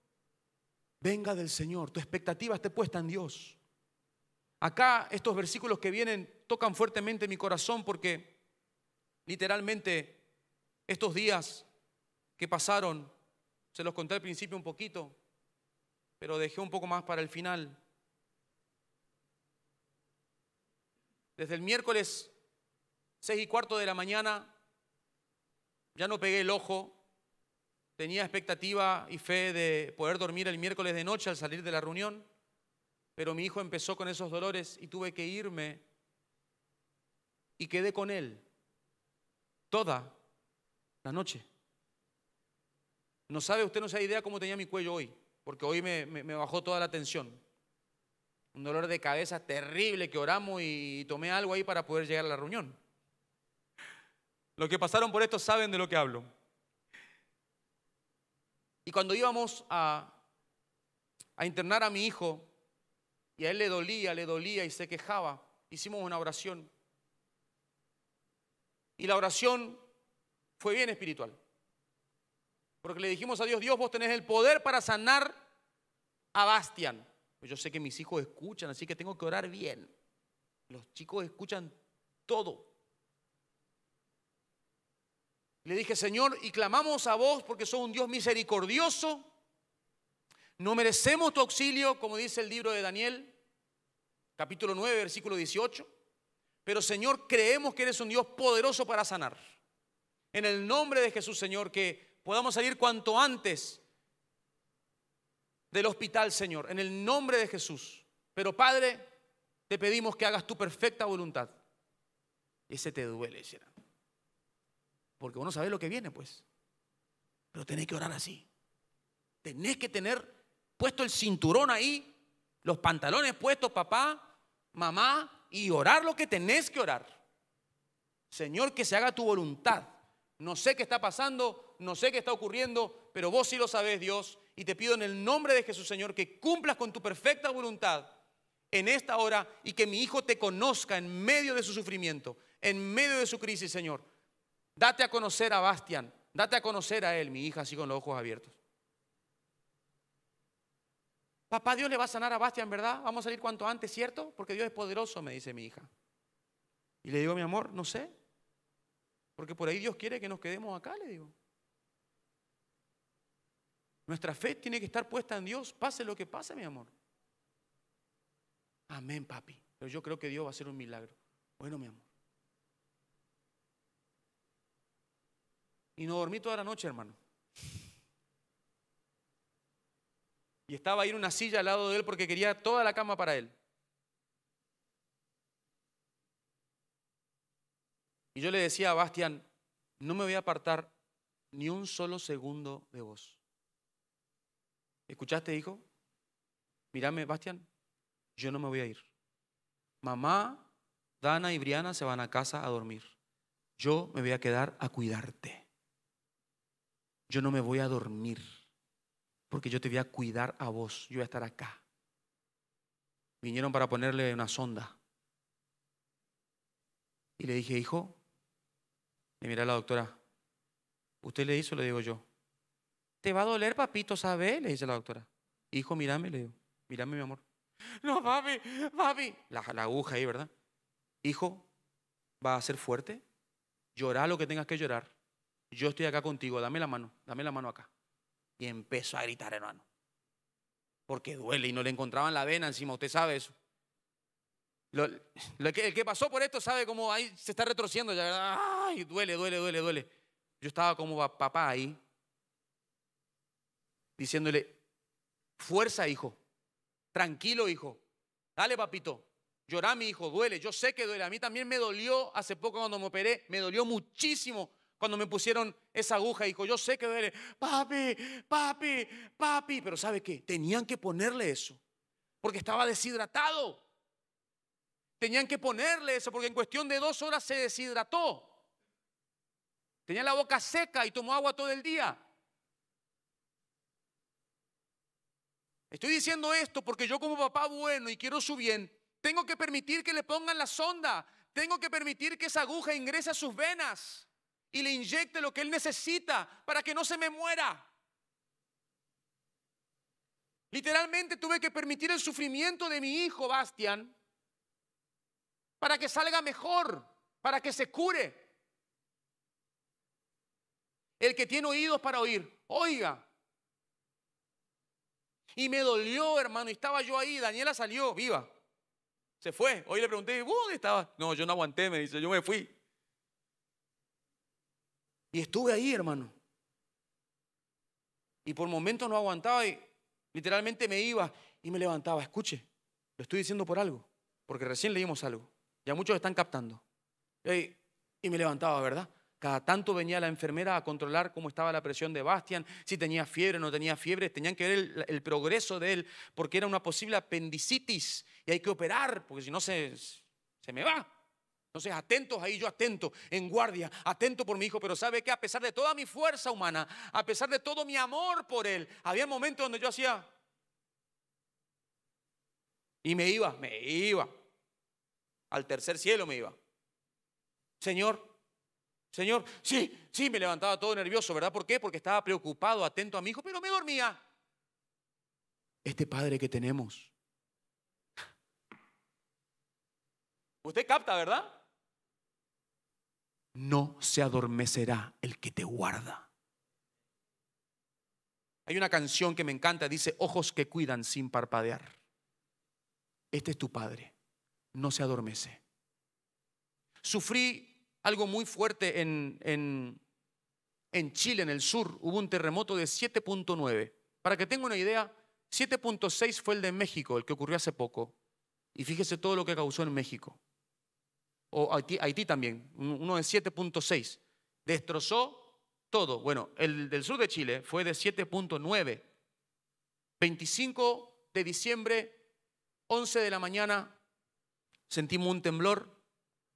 venga del Señor. Tu expectativa esté puesta en Dios. Acá estos versículos que vienen tocan fuertemente mi corazón porque literalmente estos días que pasaron, se los conté al principio un poquito, pero dejé un poco más para el final. Desde el miércoles 6 y cuarto de la mañana ya no pegué el ojo, tenía expectativa y fe de poder dormir el miércoles de noche al salir de la reunión, pero mi hijo empezó con esos dolores y tuve que irme y quedé con él toda la noche. No sabe, usted no se da idea cómo tenía mi cuello hoy, porque hoy me, bajó toda la tensión. Un dolor de cabeza terrible que oramos y, tomé algo ahí para poder llegar a la reunión. Los que pasaron por esto saben de lo que hablo. Y cuando íbamos a, a internar a mi hijo, y a él le dolía, le dolía y se quejaba, hicimos una oración y la oración fue bien espiritual. Porque le dijimos a Dios, Dios, vos tenés el poder para sanar a Bastian. Yo sé que mis hijos escuchan, así que tengo que orar bien. Los chicos escuchan todo. Le dije, Señor, y clamamos a vos porque sos un Dios misericordioso. No merecemos tu auxilio, como dice el libro de Daniel, capítulo 9, versículo 18. Pero Señor, creemos que eres un Dios poderoso para sanar. En el nombre de Jesús, Señor, que podamos salir cuanto antes del hospital, Señor. En el nombre de Jesús. Pero Padre, te pedimos que hagas tu perfecta voluntad. ese te duele, Señor. Porque uno sabe lo que viene, pues. Pero tenés que orar así. Tenés que tener puesto el cinturón ahí, los pantalones puestos, papá, mamá, y orar lo que tenés que orar. Señor, que se haga tu voluntad. No sé qué está pasando, no sé qué está ocurriendo, pero vos sí lo sabés, Dios. Y te pido en el nombre de Jesús, Señor, que cumplas con tu perfecta voluntad en esta hora y que mi hijo te conozca en medio de su sufrimiento, en medio de su crisis, Señor. Date a conocer a Bastian, date a conocer a él, mi hija, así con los ojos abiertos. Papá, Dios le va a sanar a Bastian, ¿verdad? Vamos a salir cuanto antes, ¿cierto? Porque Dios es poderoso, me dice mi hija. Y le digo, mi amor, no sé. Porque por ahí Dios quiere que nos quedemos acá, le digo. Nuestra fe tiene que estar puesta en Dios, pase lo que pase, mi amor. Amén, papi. Pero yo creo que Dios va a hacer un milagro. Bueno, mi amor. Y no dormí toda la noche, hermano. Y estaba ahí en una silla al lado de él porque quería toda la cama para él. Y yo le decía a Bastian, no me voy a apartar ni un solo segundo de vos. ¿Escuchaste, hijo? Mírame, Bastian, yo no me voy a ir. Mamá, Dana y Briana se van a casa a dormir. Yo me voy a quedar a cuidarte. Yo no me voy a dormir porque yo te voy a cuidar a vos, yo voy a estar acá. Vinieron para ponerle una sonda. Y le dije, hijo, le mira la doctora, ¿usted le hizo? Le digo yo. ¿Te va a doler, papito? ¿Sabe? Le dice la doctora. Hijo, mírame, le digo. Mírame, mi amor. No, papi, papi. La, la aguja ahí, ¿verdad? Hijo, va a ser fuerte. Llorá lo que tengas que llorar. Yo estoy acá contigo. Dame la mano, dame la mano acá. Y empezó a gritar, hermano. Porque duele y no le encontraban la vena encima, usted sabe eso. Lo, el que pasó por esto sabe cómo ahí se está retrociendo. Ya, ay, duele, duele, duele, duele. Yo estaba como papá ahí, diciéndole, fuerza, hijo. Tranquilo, hijo. Dale, papito. Llorá, mi hijo, duele. Yo sé que duele. A mí también me dolió hace poco cuando me operé. Me dolió muchísimo cuando me pusieron esa aguja, dijo, yo sé que duele, papi, papi, papi. Pero ¿sabe qué? Tenían que ponerle eso, porque estaba deshidratado. Tenían que ponerle eso, porque en cuestión de dos horas se deshidrató. Tenía la boca seca y tomó agua todo el día. Estoy diciendo esto porque yo como papá bueno y quiero su bien, tengo que permitir que le pongan la sonda, tengo que permitir que esa aguja ingrese a sus venas y le inyecte lo que él necesita para que no se me muera. Literalmente tuve que permitir el sufrimiento de mi hijo, Bastian, para que salga mejor, para que se cure. El que tiene oídos para oír, oiga. Y me dolió, hermano, estaba yo ahí, Daniela salió viva. Se fue. Hoy le pregunté, ¿dónde estaba? No, yo no aguanté, me dice, yo me fui. Y estuve ahí, hermano. Y por momentos no aguantaba y literalmente me iba y me levantaba. Escuche, lo estoy diciendo por algo, porque recién leímos algo. Ya muchos están captando. Y, me levantaba, ¿verdad? Cada tanto venía la enfermera a controlar cómo estaba la presión de Bastian, si tenía fiebre o no tenía fiebre. Tenían que ver el, progreso de él, porque era una posible apendicitis y hay que operar, porque si no se, se me va. Entonces, atentos ahí, yo atento, en guardia, atento por mi hijo, pero sabe que a pesar de toda mi fuerza humana, a pesar de todo mi amor por él, había momentos donde yo hacía... Y me iba, me iba. Al tercer cielo me iba. Señor, Señor, sí, sí, me levantaba todo nervioso, ¿verdad? ¿Por qué? Porque estaba preocupado, atento a mi hijo, pero me dormía. Este padre que tenemos. Usted capta, ¿verdad? no se adormecerá el que te guarda. Hay una canción que me encanta, dice, ojos que cuidan sin parpadear. Este es tu Padre, no se adormece. Sufrí algo muy fuerte en, en, Chile, en el sur, hubo un terremoto de 7.9. Para que tenga una idea, 7.6 fue el de México, el que ocurrió hace poco. Y fíjese todo lo que causó en México o Haití, también, uno de 7.6. Destrozó todo. Bueno, el del sur de Chile fue de 7.9. 25 de diciembre, 11 de la mañana, sentimos un temblor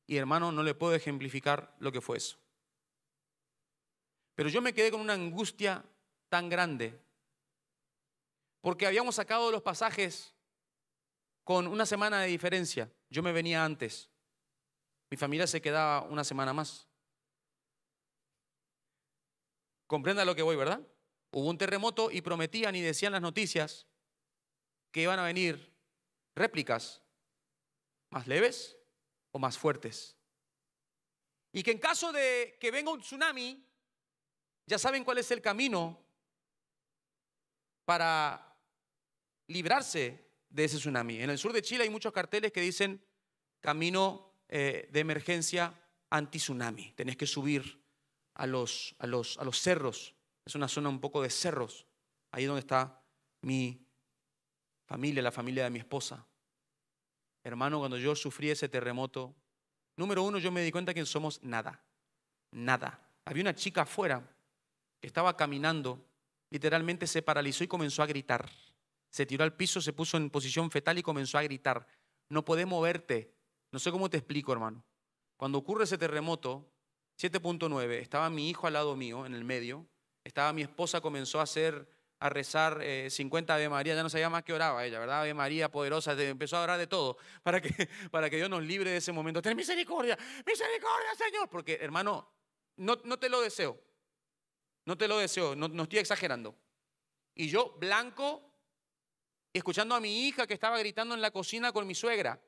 y hermano, no le puedo ejemplificar lo que fue eso. Pero yo me quedé con una angustia tan grande, porque habíamos sacado los pasajes con una semana de diferencia. Yo me venía antes. Mi familia se quedaba una semana más. Comprenda lo que voy, ¿verdad? Hubo un terremoto y prometían y decían las noticias que iban a venir réplicas más leves o más fuertes. Y que en caso de que venga un tsunami, ya saben cuál es el camino para librarse de ese tsunami. En el sur de Chile hay muchos carteles que dicen camino eh, de emergencia anti-tsunami. Tenés que subir a los, a, los, a los cerros. Es una zona un poco de cerros. Ahí donde está mi familia, la familia de mi esposa. Hermano, cuando yo sufrí ese terremoto, número uno, yo me di cuenta que somos nada. Nada. Había una chica afuera que estaba caminando, literalmente se paralizó y comenzó a gritar. Se tiró al piso, se puso en posición fetal y comenzó a gritar. No podés moverte, no sé cómo te explico, hermano. Cuando ocurre ese terremoto, 7.9, estaba mi hijo al lado mío, en el medio, estaba mi esposa, comenzó a hacer, a rezar 50 eh, Ave María, ya no sabía más que oraba ella, ¿verdad? Ave María poderosa, empezó a orar de todo, para que, para que Dios nos libre de ese momento. Ten misericordia, misericordia, Señor. Porque, hermano, no, no te lo deseo, no te lo deseo, no, no estoy exagerando. Y yo, blanco, escuchando a mi hija que estaba gritando en la cocina con mi suegra.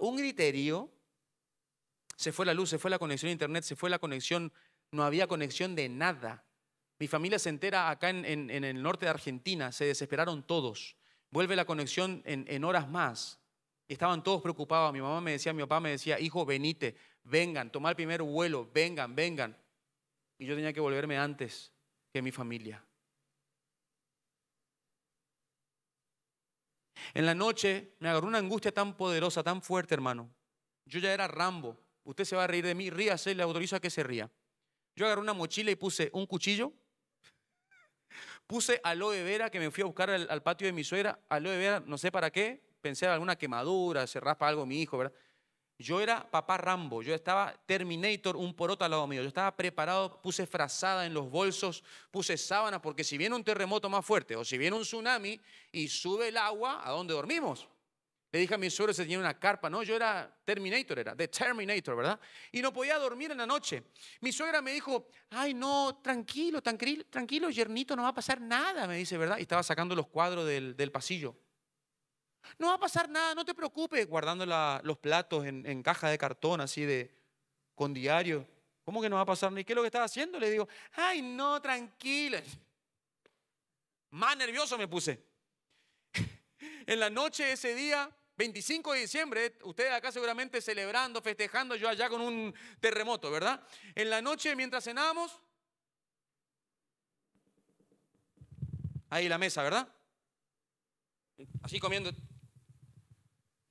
Un griterío. Se fue la luz, se fue la conexión a internet, se fue la conexión, no había conexión de nada. Mi familia se entera acá en, el norte de Argentina, se desesperaron todos. Vuelve la conexión en, en horas más. Estaban todos preocupados. Mi mamá me decía, mi papá me decía, hijo, venite, vengan, toma el primer vuelo, vengan, vengan. Y yo tenía que volverme antes que mi familia. En la noche me agarró una angustia tan poderosa, tan fuerte, hermano. Yo ya era Rambo. Usted se va a reír de mí, ríase, le autorizo a que se ría. Yo agarré una mochila y puse un cuchillo, puse aloe vera que me fui a buscar al, patio de mi suegra, aloe vera, no sé para qué, pensé en alguna quemadura, se raspa algo mi hijo, ¿verdad? Yo era papá Rambo, yo estaba Terminator, un poroto al lado mío. Yo estaba preparado, puse frazada en los bolsos, puse sábanas porque si viene un terremoto más fuerte o si viene un tsunami y sube el agua, ¿a dónde dormimos? Le dije a mi suegra, se tiene una carpa, no, yo era Terminator, era The Terminator, ¿verdad? Y no podía dormir en la noche. Mi suegra me dijo, ay, no, tranquilo, tranquilo, tranquilo, yernito, no va a pasar nada, me dice, ¿verdad? Y estaba sacando los cuadros del pasillo. No va a pasar nada, no te preocupes, guardando los platos en, caja de cartón, así de con diario. ¿Cómo que no va a pasar? ¿Ni qué es lo que estás haciendo? Le digo, ay, no, tranquilo Más nervioso me puse. en la noche ese día, 25 de diciembre, ustedes acá seguramente celebrando, festejando, yo allá con un terremoto, ¿verdad? En la noche, mientras cenábamos, ahí la mesa, ¿verdad? así comiendo,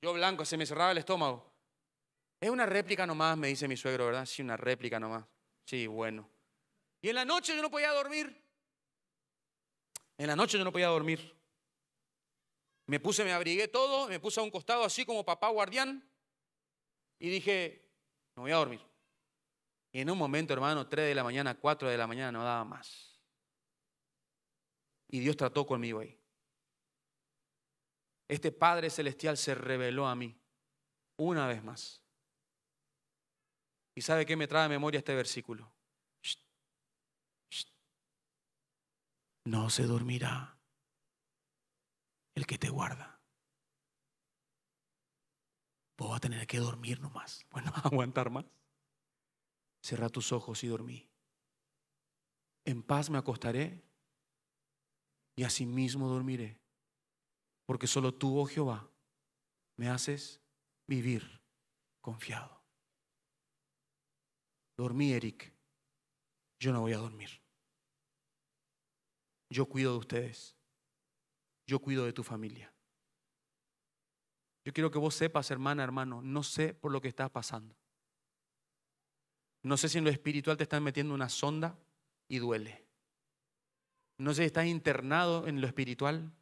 yo blanco, se me cerraba el estómago. Es una réplica nomás, me dice mi suegro, ¿verdad? Sí, una réplica nomás. Sí, bueno. Y en la noche yo no podía dormir. En la noche yo no podía dormir. Me puse, me abrigué todo, me puse a un costado así como papá guardián y dije, no voy a dormir. Y en un momento, hermano, 3 de la mañana, 4 de la mañana, no daba más. Y Dios trató conmigo ahí este Padre Celestial se reveló a mí una vez más. ¿Y sabe qué me trae a memoria este versículo? No se dormirá el que te guarda. Vos vas a tener que dormir nomás. Bueno, aguantar más. Cerra tus ojos y dormí. En paz me acostaré y asimismo dormiré porque solo tú, oh Jehová, me haces vivir confiado. Dormí, Eric. Yo no voy a dormir. Yo cuido de ustedes. Yo cuido de tu familia. Yo quiero que vos sepas, hermana, hermano, no sé por lo que estás pasando. No sé si en lo espiritual te están metiendo una sonda y duele. No sé si estás internado en lo espiritual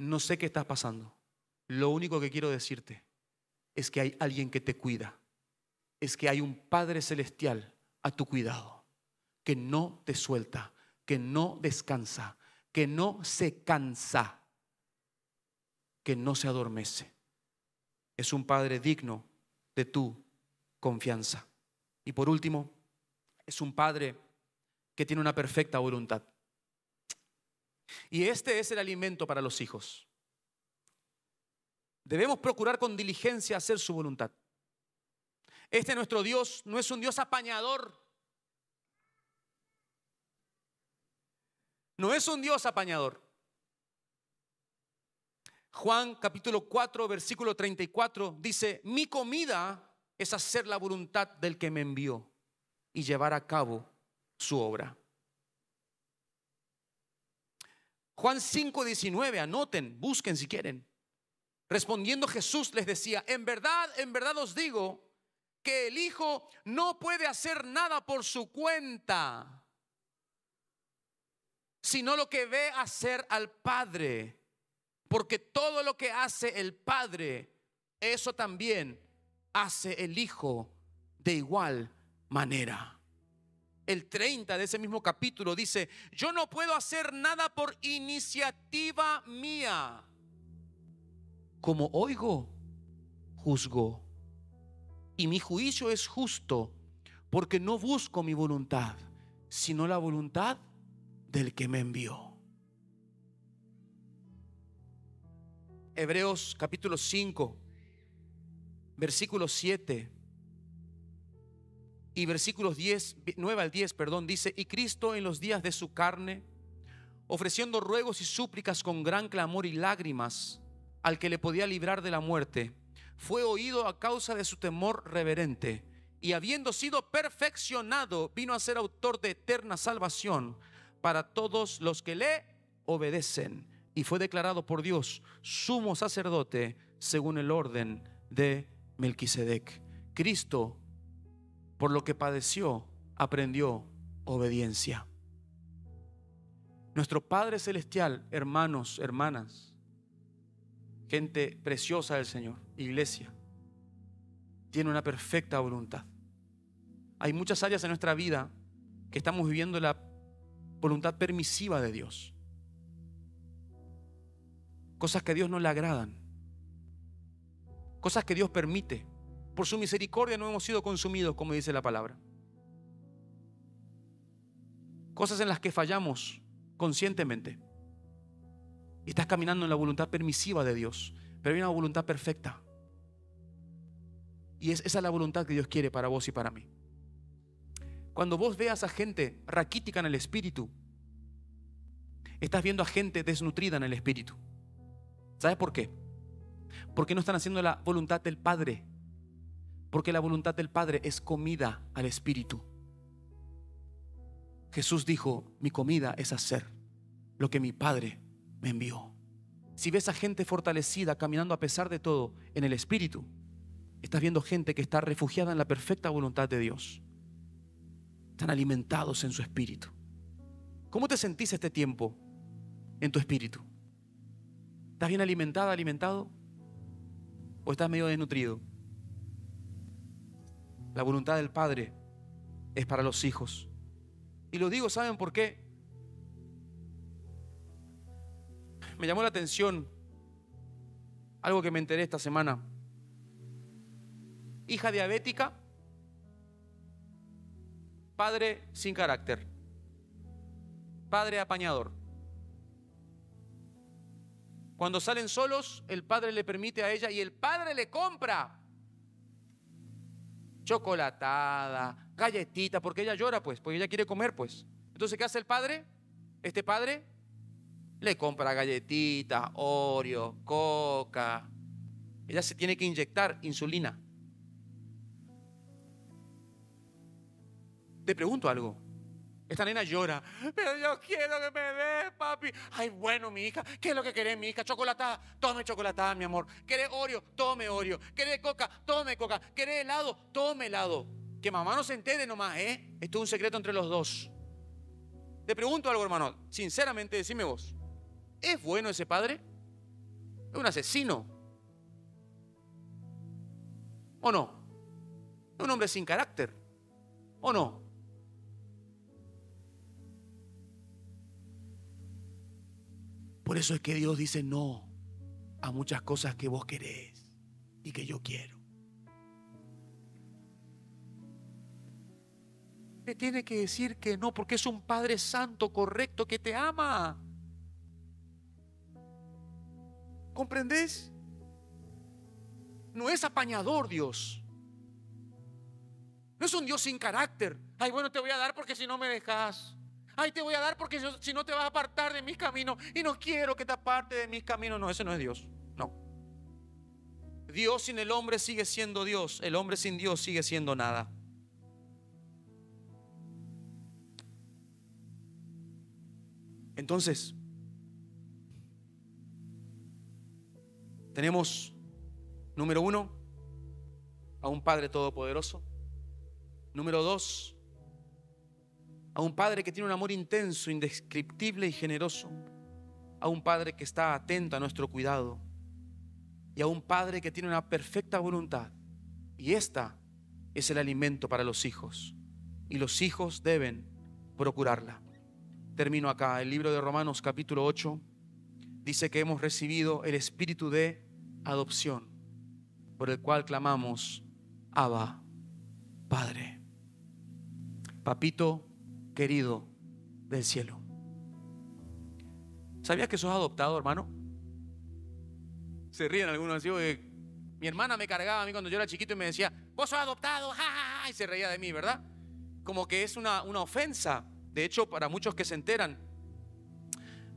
no sé qué estás pasando. Lo único que quiero decirte es que hay alguien que te cuida. Es que hay un Padre Celestial a tu cuidado, que no te suelta, que no descansa, que no se cansa, que no se adormece. Es un Padre digno de tu confianza. Y por último, es un Padre que tiene una perfecta voluntad. Y este es el alimento para los hijos. Debemos procurar con diligencia hacer su voluntad. Este nuestro Dios no es un Dios apañador. No es un Dios apañador. Juan capítulo 4, versículo 34 dice, mi comida es hacer la voluntad del que me envió y llevar a cabo su obra. Juan 19 anoten, busquen si quieren. Respondiendo Jesús les decía, en verdad, en verdad os digo que el Hijo no puede hacer nada por su cuenta, sino lo que ve hacer al Padre, porque todo lo que hace el Padre, eso también hace el Hijo de igual manera el 30 de ese mismo capítulo, dice, yo no puedo hacer nada por iniciativa mía. Como oigo, juzgo. Y mi juicio es justo, porque no busco mi voluntad, sino la voluntad del que me envió. Hebreos capítulo 5, versículo 7 y versículos 10, 9 al 10, perdón, dice, y Cristo en los días de su carne, ofreciendo ruegos y súplicas con gran clamor y lágrimas al que le podía librar de la muerte, fue oído a causa de su temor reverente, y habiendo sido perfeccionado, vino a ser autor de eterna salvación para todos los que le obedecen, y fue declarado por Dios sumo sacerdote según el orden de Melquisedec. Cristo por lo que padeció, aprendió obediencia. Nuestro Padre Celestial, hermanos, hermanas, gente preciosa del Señor, iglesia, tiene una perfecta voluntad. Hay muchas áreas en nuestra vida que estamos viviendo la voluntad permisiva de Dios. Cosas que a Dios no le agradan. Cosas que Dios permite. Por su misericordia no hemos sido consumidos, como dice la palabra. Cosas en las que fallamos conscientemente. Y estás caminando en la voluntad permisiva de Dios, pero hay una voluntad perfecta. Y es, esa es la voluntad que Dios quiere para vos y para mí. Cuando vos veas a gente raquítica en el espíritu, estás viendo a gente desnutrida en el espíritu. ¿Sabes por qué? Porque no están haciendo la voluntad del Padre. Porque la voluntad del Padre es comida al Espíritu. Jesús dijo, mi comida es hacer lo que mi Padre me envió. Si ves a gente fortalecida caminando a pesar de todo en el Espíritu, estás viendo gente que está refugiada en la perfecta voluntad de Dios. Están alimentados en su Espíritu. ¿Cómo te sentís este tiempo en tu Espíritu? ¿Estás bien alimentada, alimentado? ¿O estás medio desnutrido? La voluntad del Padre es para los hijos. Y lo digo, ¿saben por qué? Me llamó la atención algo que me enteré esta semana. Hija diabética, padre sin carácter, padre apañador. Cuando salen solos, el padre le permite a ella y el padre le compra chocolatada, galletita, porque ella llora, pues, porque ella quiere comer, pues. Entonces, ¿qué hace el padre? Este padre le compra galletitas, Oreo, coca. Ella se tiene que inyectar insulina. Te pregunto algo. Esta nena llora. Pero yo quiero que me dé, papi. Ay, bueno, mi hija. ¿Qué es lo que querés, mi hija? Chocolatada. Tome chocolatada, mi amor. ¿Querés Oreo? Tome Oreo. ¿Querés coca? Tome coca. ¿Querés helado? Tome helado. Que mamá no se entere nomás, ¿eh? Esto es un secreto entre los dos. Te pregunto algo, hermano. Sinceramente, decime vos. ¿Es bueno ese padre? ¿Es un asesino? ¿O no? ¿Es un hombre sin carácter? ¿O no? Por eso es que Dios dice no a muchas cosas que vos querés y que yo quiero. Te tiene que decir que no porque es un Padre Santo correcto que te ama. ¿Comprendés? No es apañador Dios. No es un Dios sin carácter. Ay, bueno, te voy a dar porque si no me dejas ay te voy a dar porque si no te vas a apartar de mis caminos y no quiero que te aparte de mis caminos. No, ese no es Dios. No. Dios sin el hombre sigue siendo Dios. El hombre sin Dios sigue siendo nada. Entonces, tenemos, número uno, a un Padre Todopoderoso. Número dos, a un Padre que tiene un amor intenso, indescriptible y generoso, a un Padre que está atento a nuestro cuidado y a un Padre que tiene una perfecta voluntad. Y esta es el alimento para los hijos y los hijos deben procurarla. Termino acá. El libro de Romanos capítulo 8 dice que hemos recibido el espíritu de adopción por el cual clamamos, Abba, Padre. Papito, querido del cielo. ¿Sabías que sos adoptado, hermano? Se ríen algunos así, mi hermana me cargaba a mí cuando yo era chiquito y me decía, vos sos adoptado, y se reía de mí, ¿verdad? Como que es una, una ofensa. De hecho, para muchos que se enteran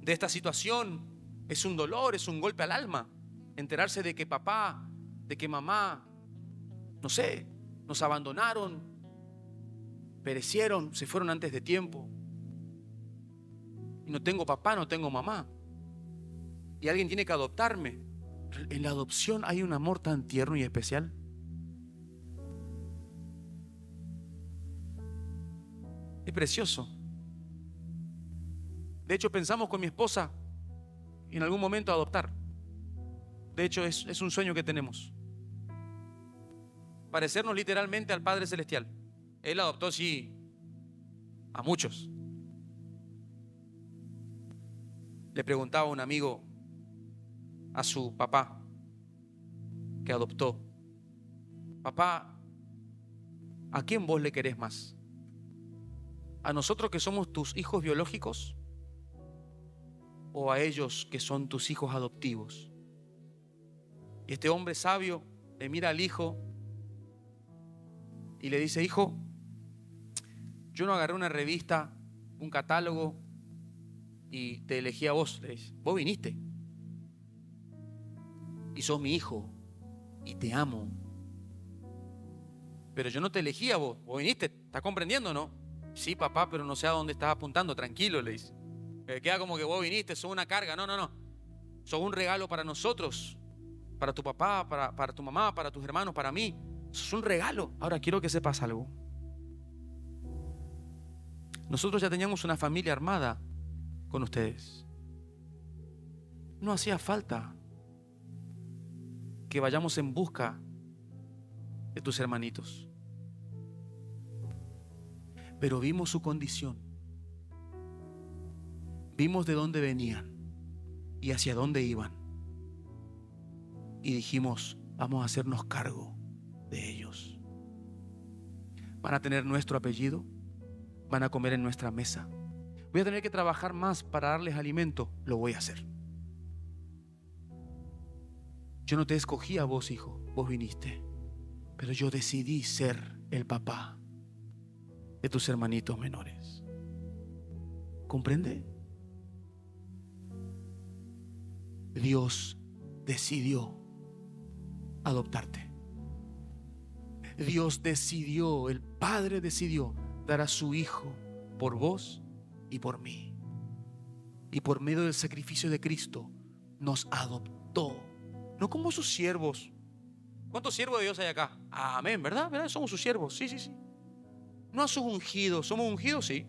de esta situación, es un dolor, es un golpe al alma. Enterarse de que papá, de que mamá, no sé, nos abandonaron, perecieron, se fueron antes de tiempo. Y no tengo papá, no tengo mamá. Y alguien tiene que adoptarme. En la adopción hay un amor tan tierno y especial. Es precioso. De hecho, pensamos con mi esposa en algún momento adoptar. De hecho, es, es un sueño que tenemos. Parecernos literalmente al Padre Celestial. Él adoptó, sí, a muchos. Le preguntaba un amigo, a su papá, que adoptó, papá, ¿a quién vos le querés más? ¿A nosotros que somos tus hijos biológicos? ¿O a ellos que son tus hijos adoptivos? Y este hombre sabio le mira al hijo y le dice, hijo, yo no agarré una revista, un catálogo y te elegí a vos. Le dije, vos viniste. Y sos mi hijo. Y te amo. Pero yo no te elegí a vos. Vos viniste. ¿Estás comprendiendo o no? Sí, papá, pero no sé a dónde estás apuntando. Tranquilo, le dice. Eh, queda como que vos viniste, sos una carga. No, no, no. Sos un regalo para nosotros. Para tu papá, para, para tu mamá, para tus hermanos, para mí. Sos un regalo. Ahora quiero que sepas algo. Nosotros ya teníamos una familia armada con ustedes. No hacía falta que vayamos en busca de tus hermanitos. Pero vimos su condición. Vimos de dónde venían y hacia dónde iban. Y dijimos, vamos a hacernos cargo de ellos. Van a tener nuestro apellido, van a comer en nuestra mesa. Voy a tener que trabajar más para darles alimento. Lo voy a hacer. Yo no te escogí a vos, hijo. Vos viniste. Pero yo decidí ser el papá de tus hermanitos menores. ¿Comprende? Dios decidió adoptarte. Dios decidió, el Padre decidió Dará su Hijo por vos y por mí. Y por medio del sacrificio de Cristo nos adoptó, no como sus siervos. ¿Cuántos siervos de Dios hay acá? Amén, ¿verdad? ¿verdad? Somos sus siervos, sí, sí, sí. No a sus ungidos, somos ungidos, sí.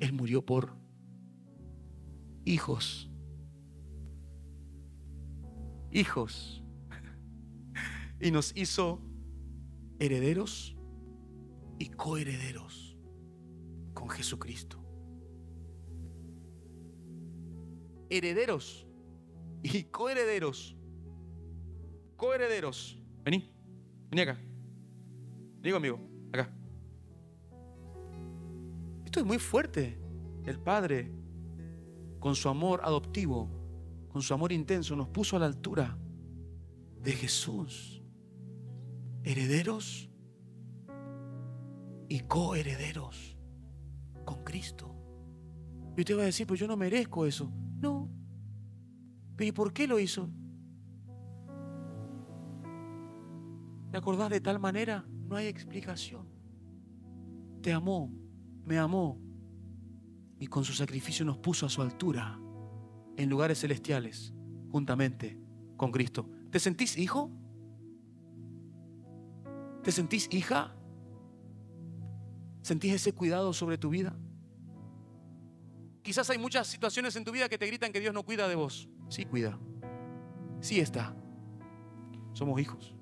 Él murió por hijos. Hijos. Y nos hizo herederos y coherederos con Jesucristo. Herederos y coherederos. Coherederos. Vení, vení acá. Vení conmigo, acá. Esto es muy fuerte. El Padre, con su amor adoptivo, con su amor intenso, nos puso a la altura de Jesús herederos y coherederos con Cristo. Y usted va a decir, pues yo no merezco eso. No. ¿Y por qué lo hizo? ¿Te acordás de tal manera? No hay explicación. Te amó, me amó y con su sacrificio nos puso a su altura en lugares celestiales, juntamente con Cristo. ¿Te sentís hijo? ¿Te sentís hija? ¿Sentís ese cuidado sobre tu vida? Quizás hay muchas situaciones en tu vida que te gritan que Dios no cuida de vos. Sí, cuida. Sí está. Somos hijos.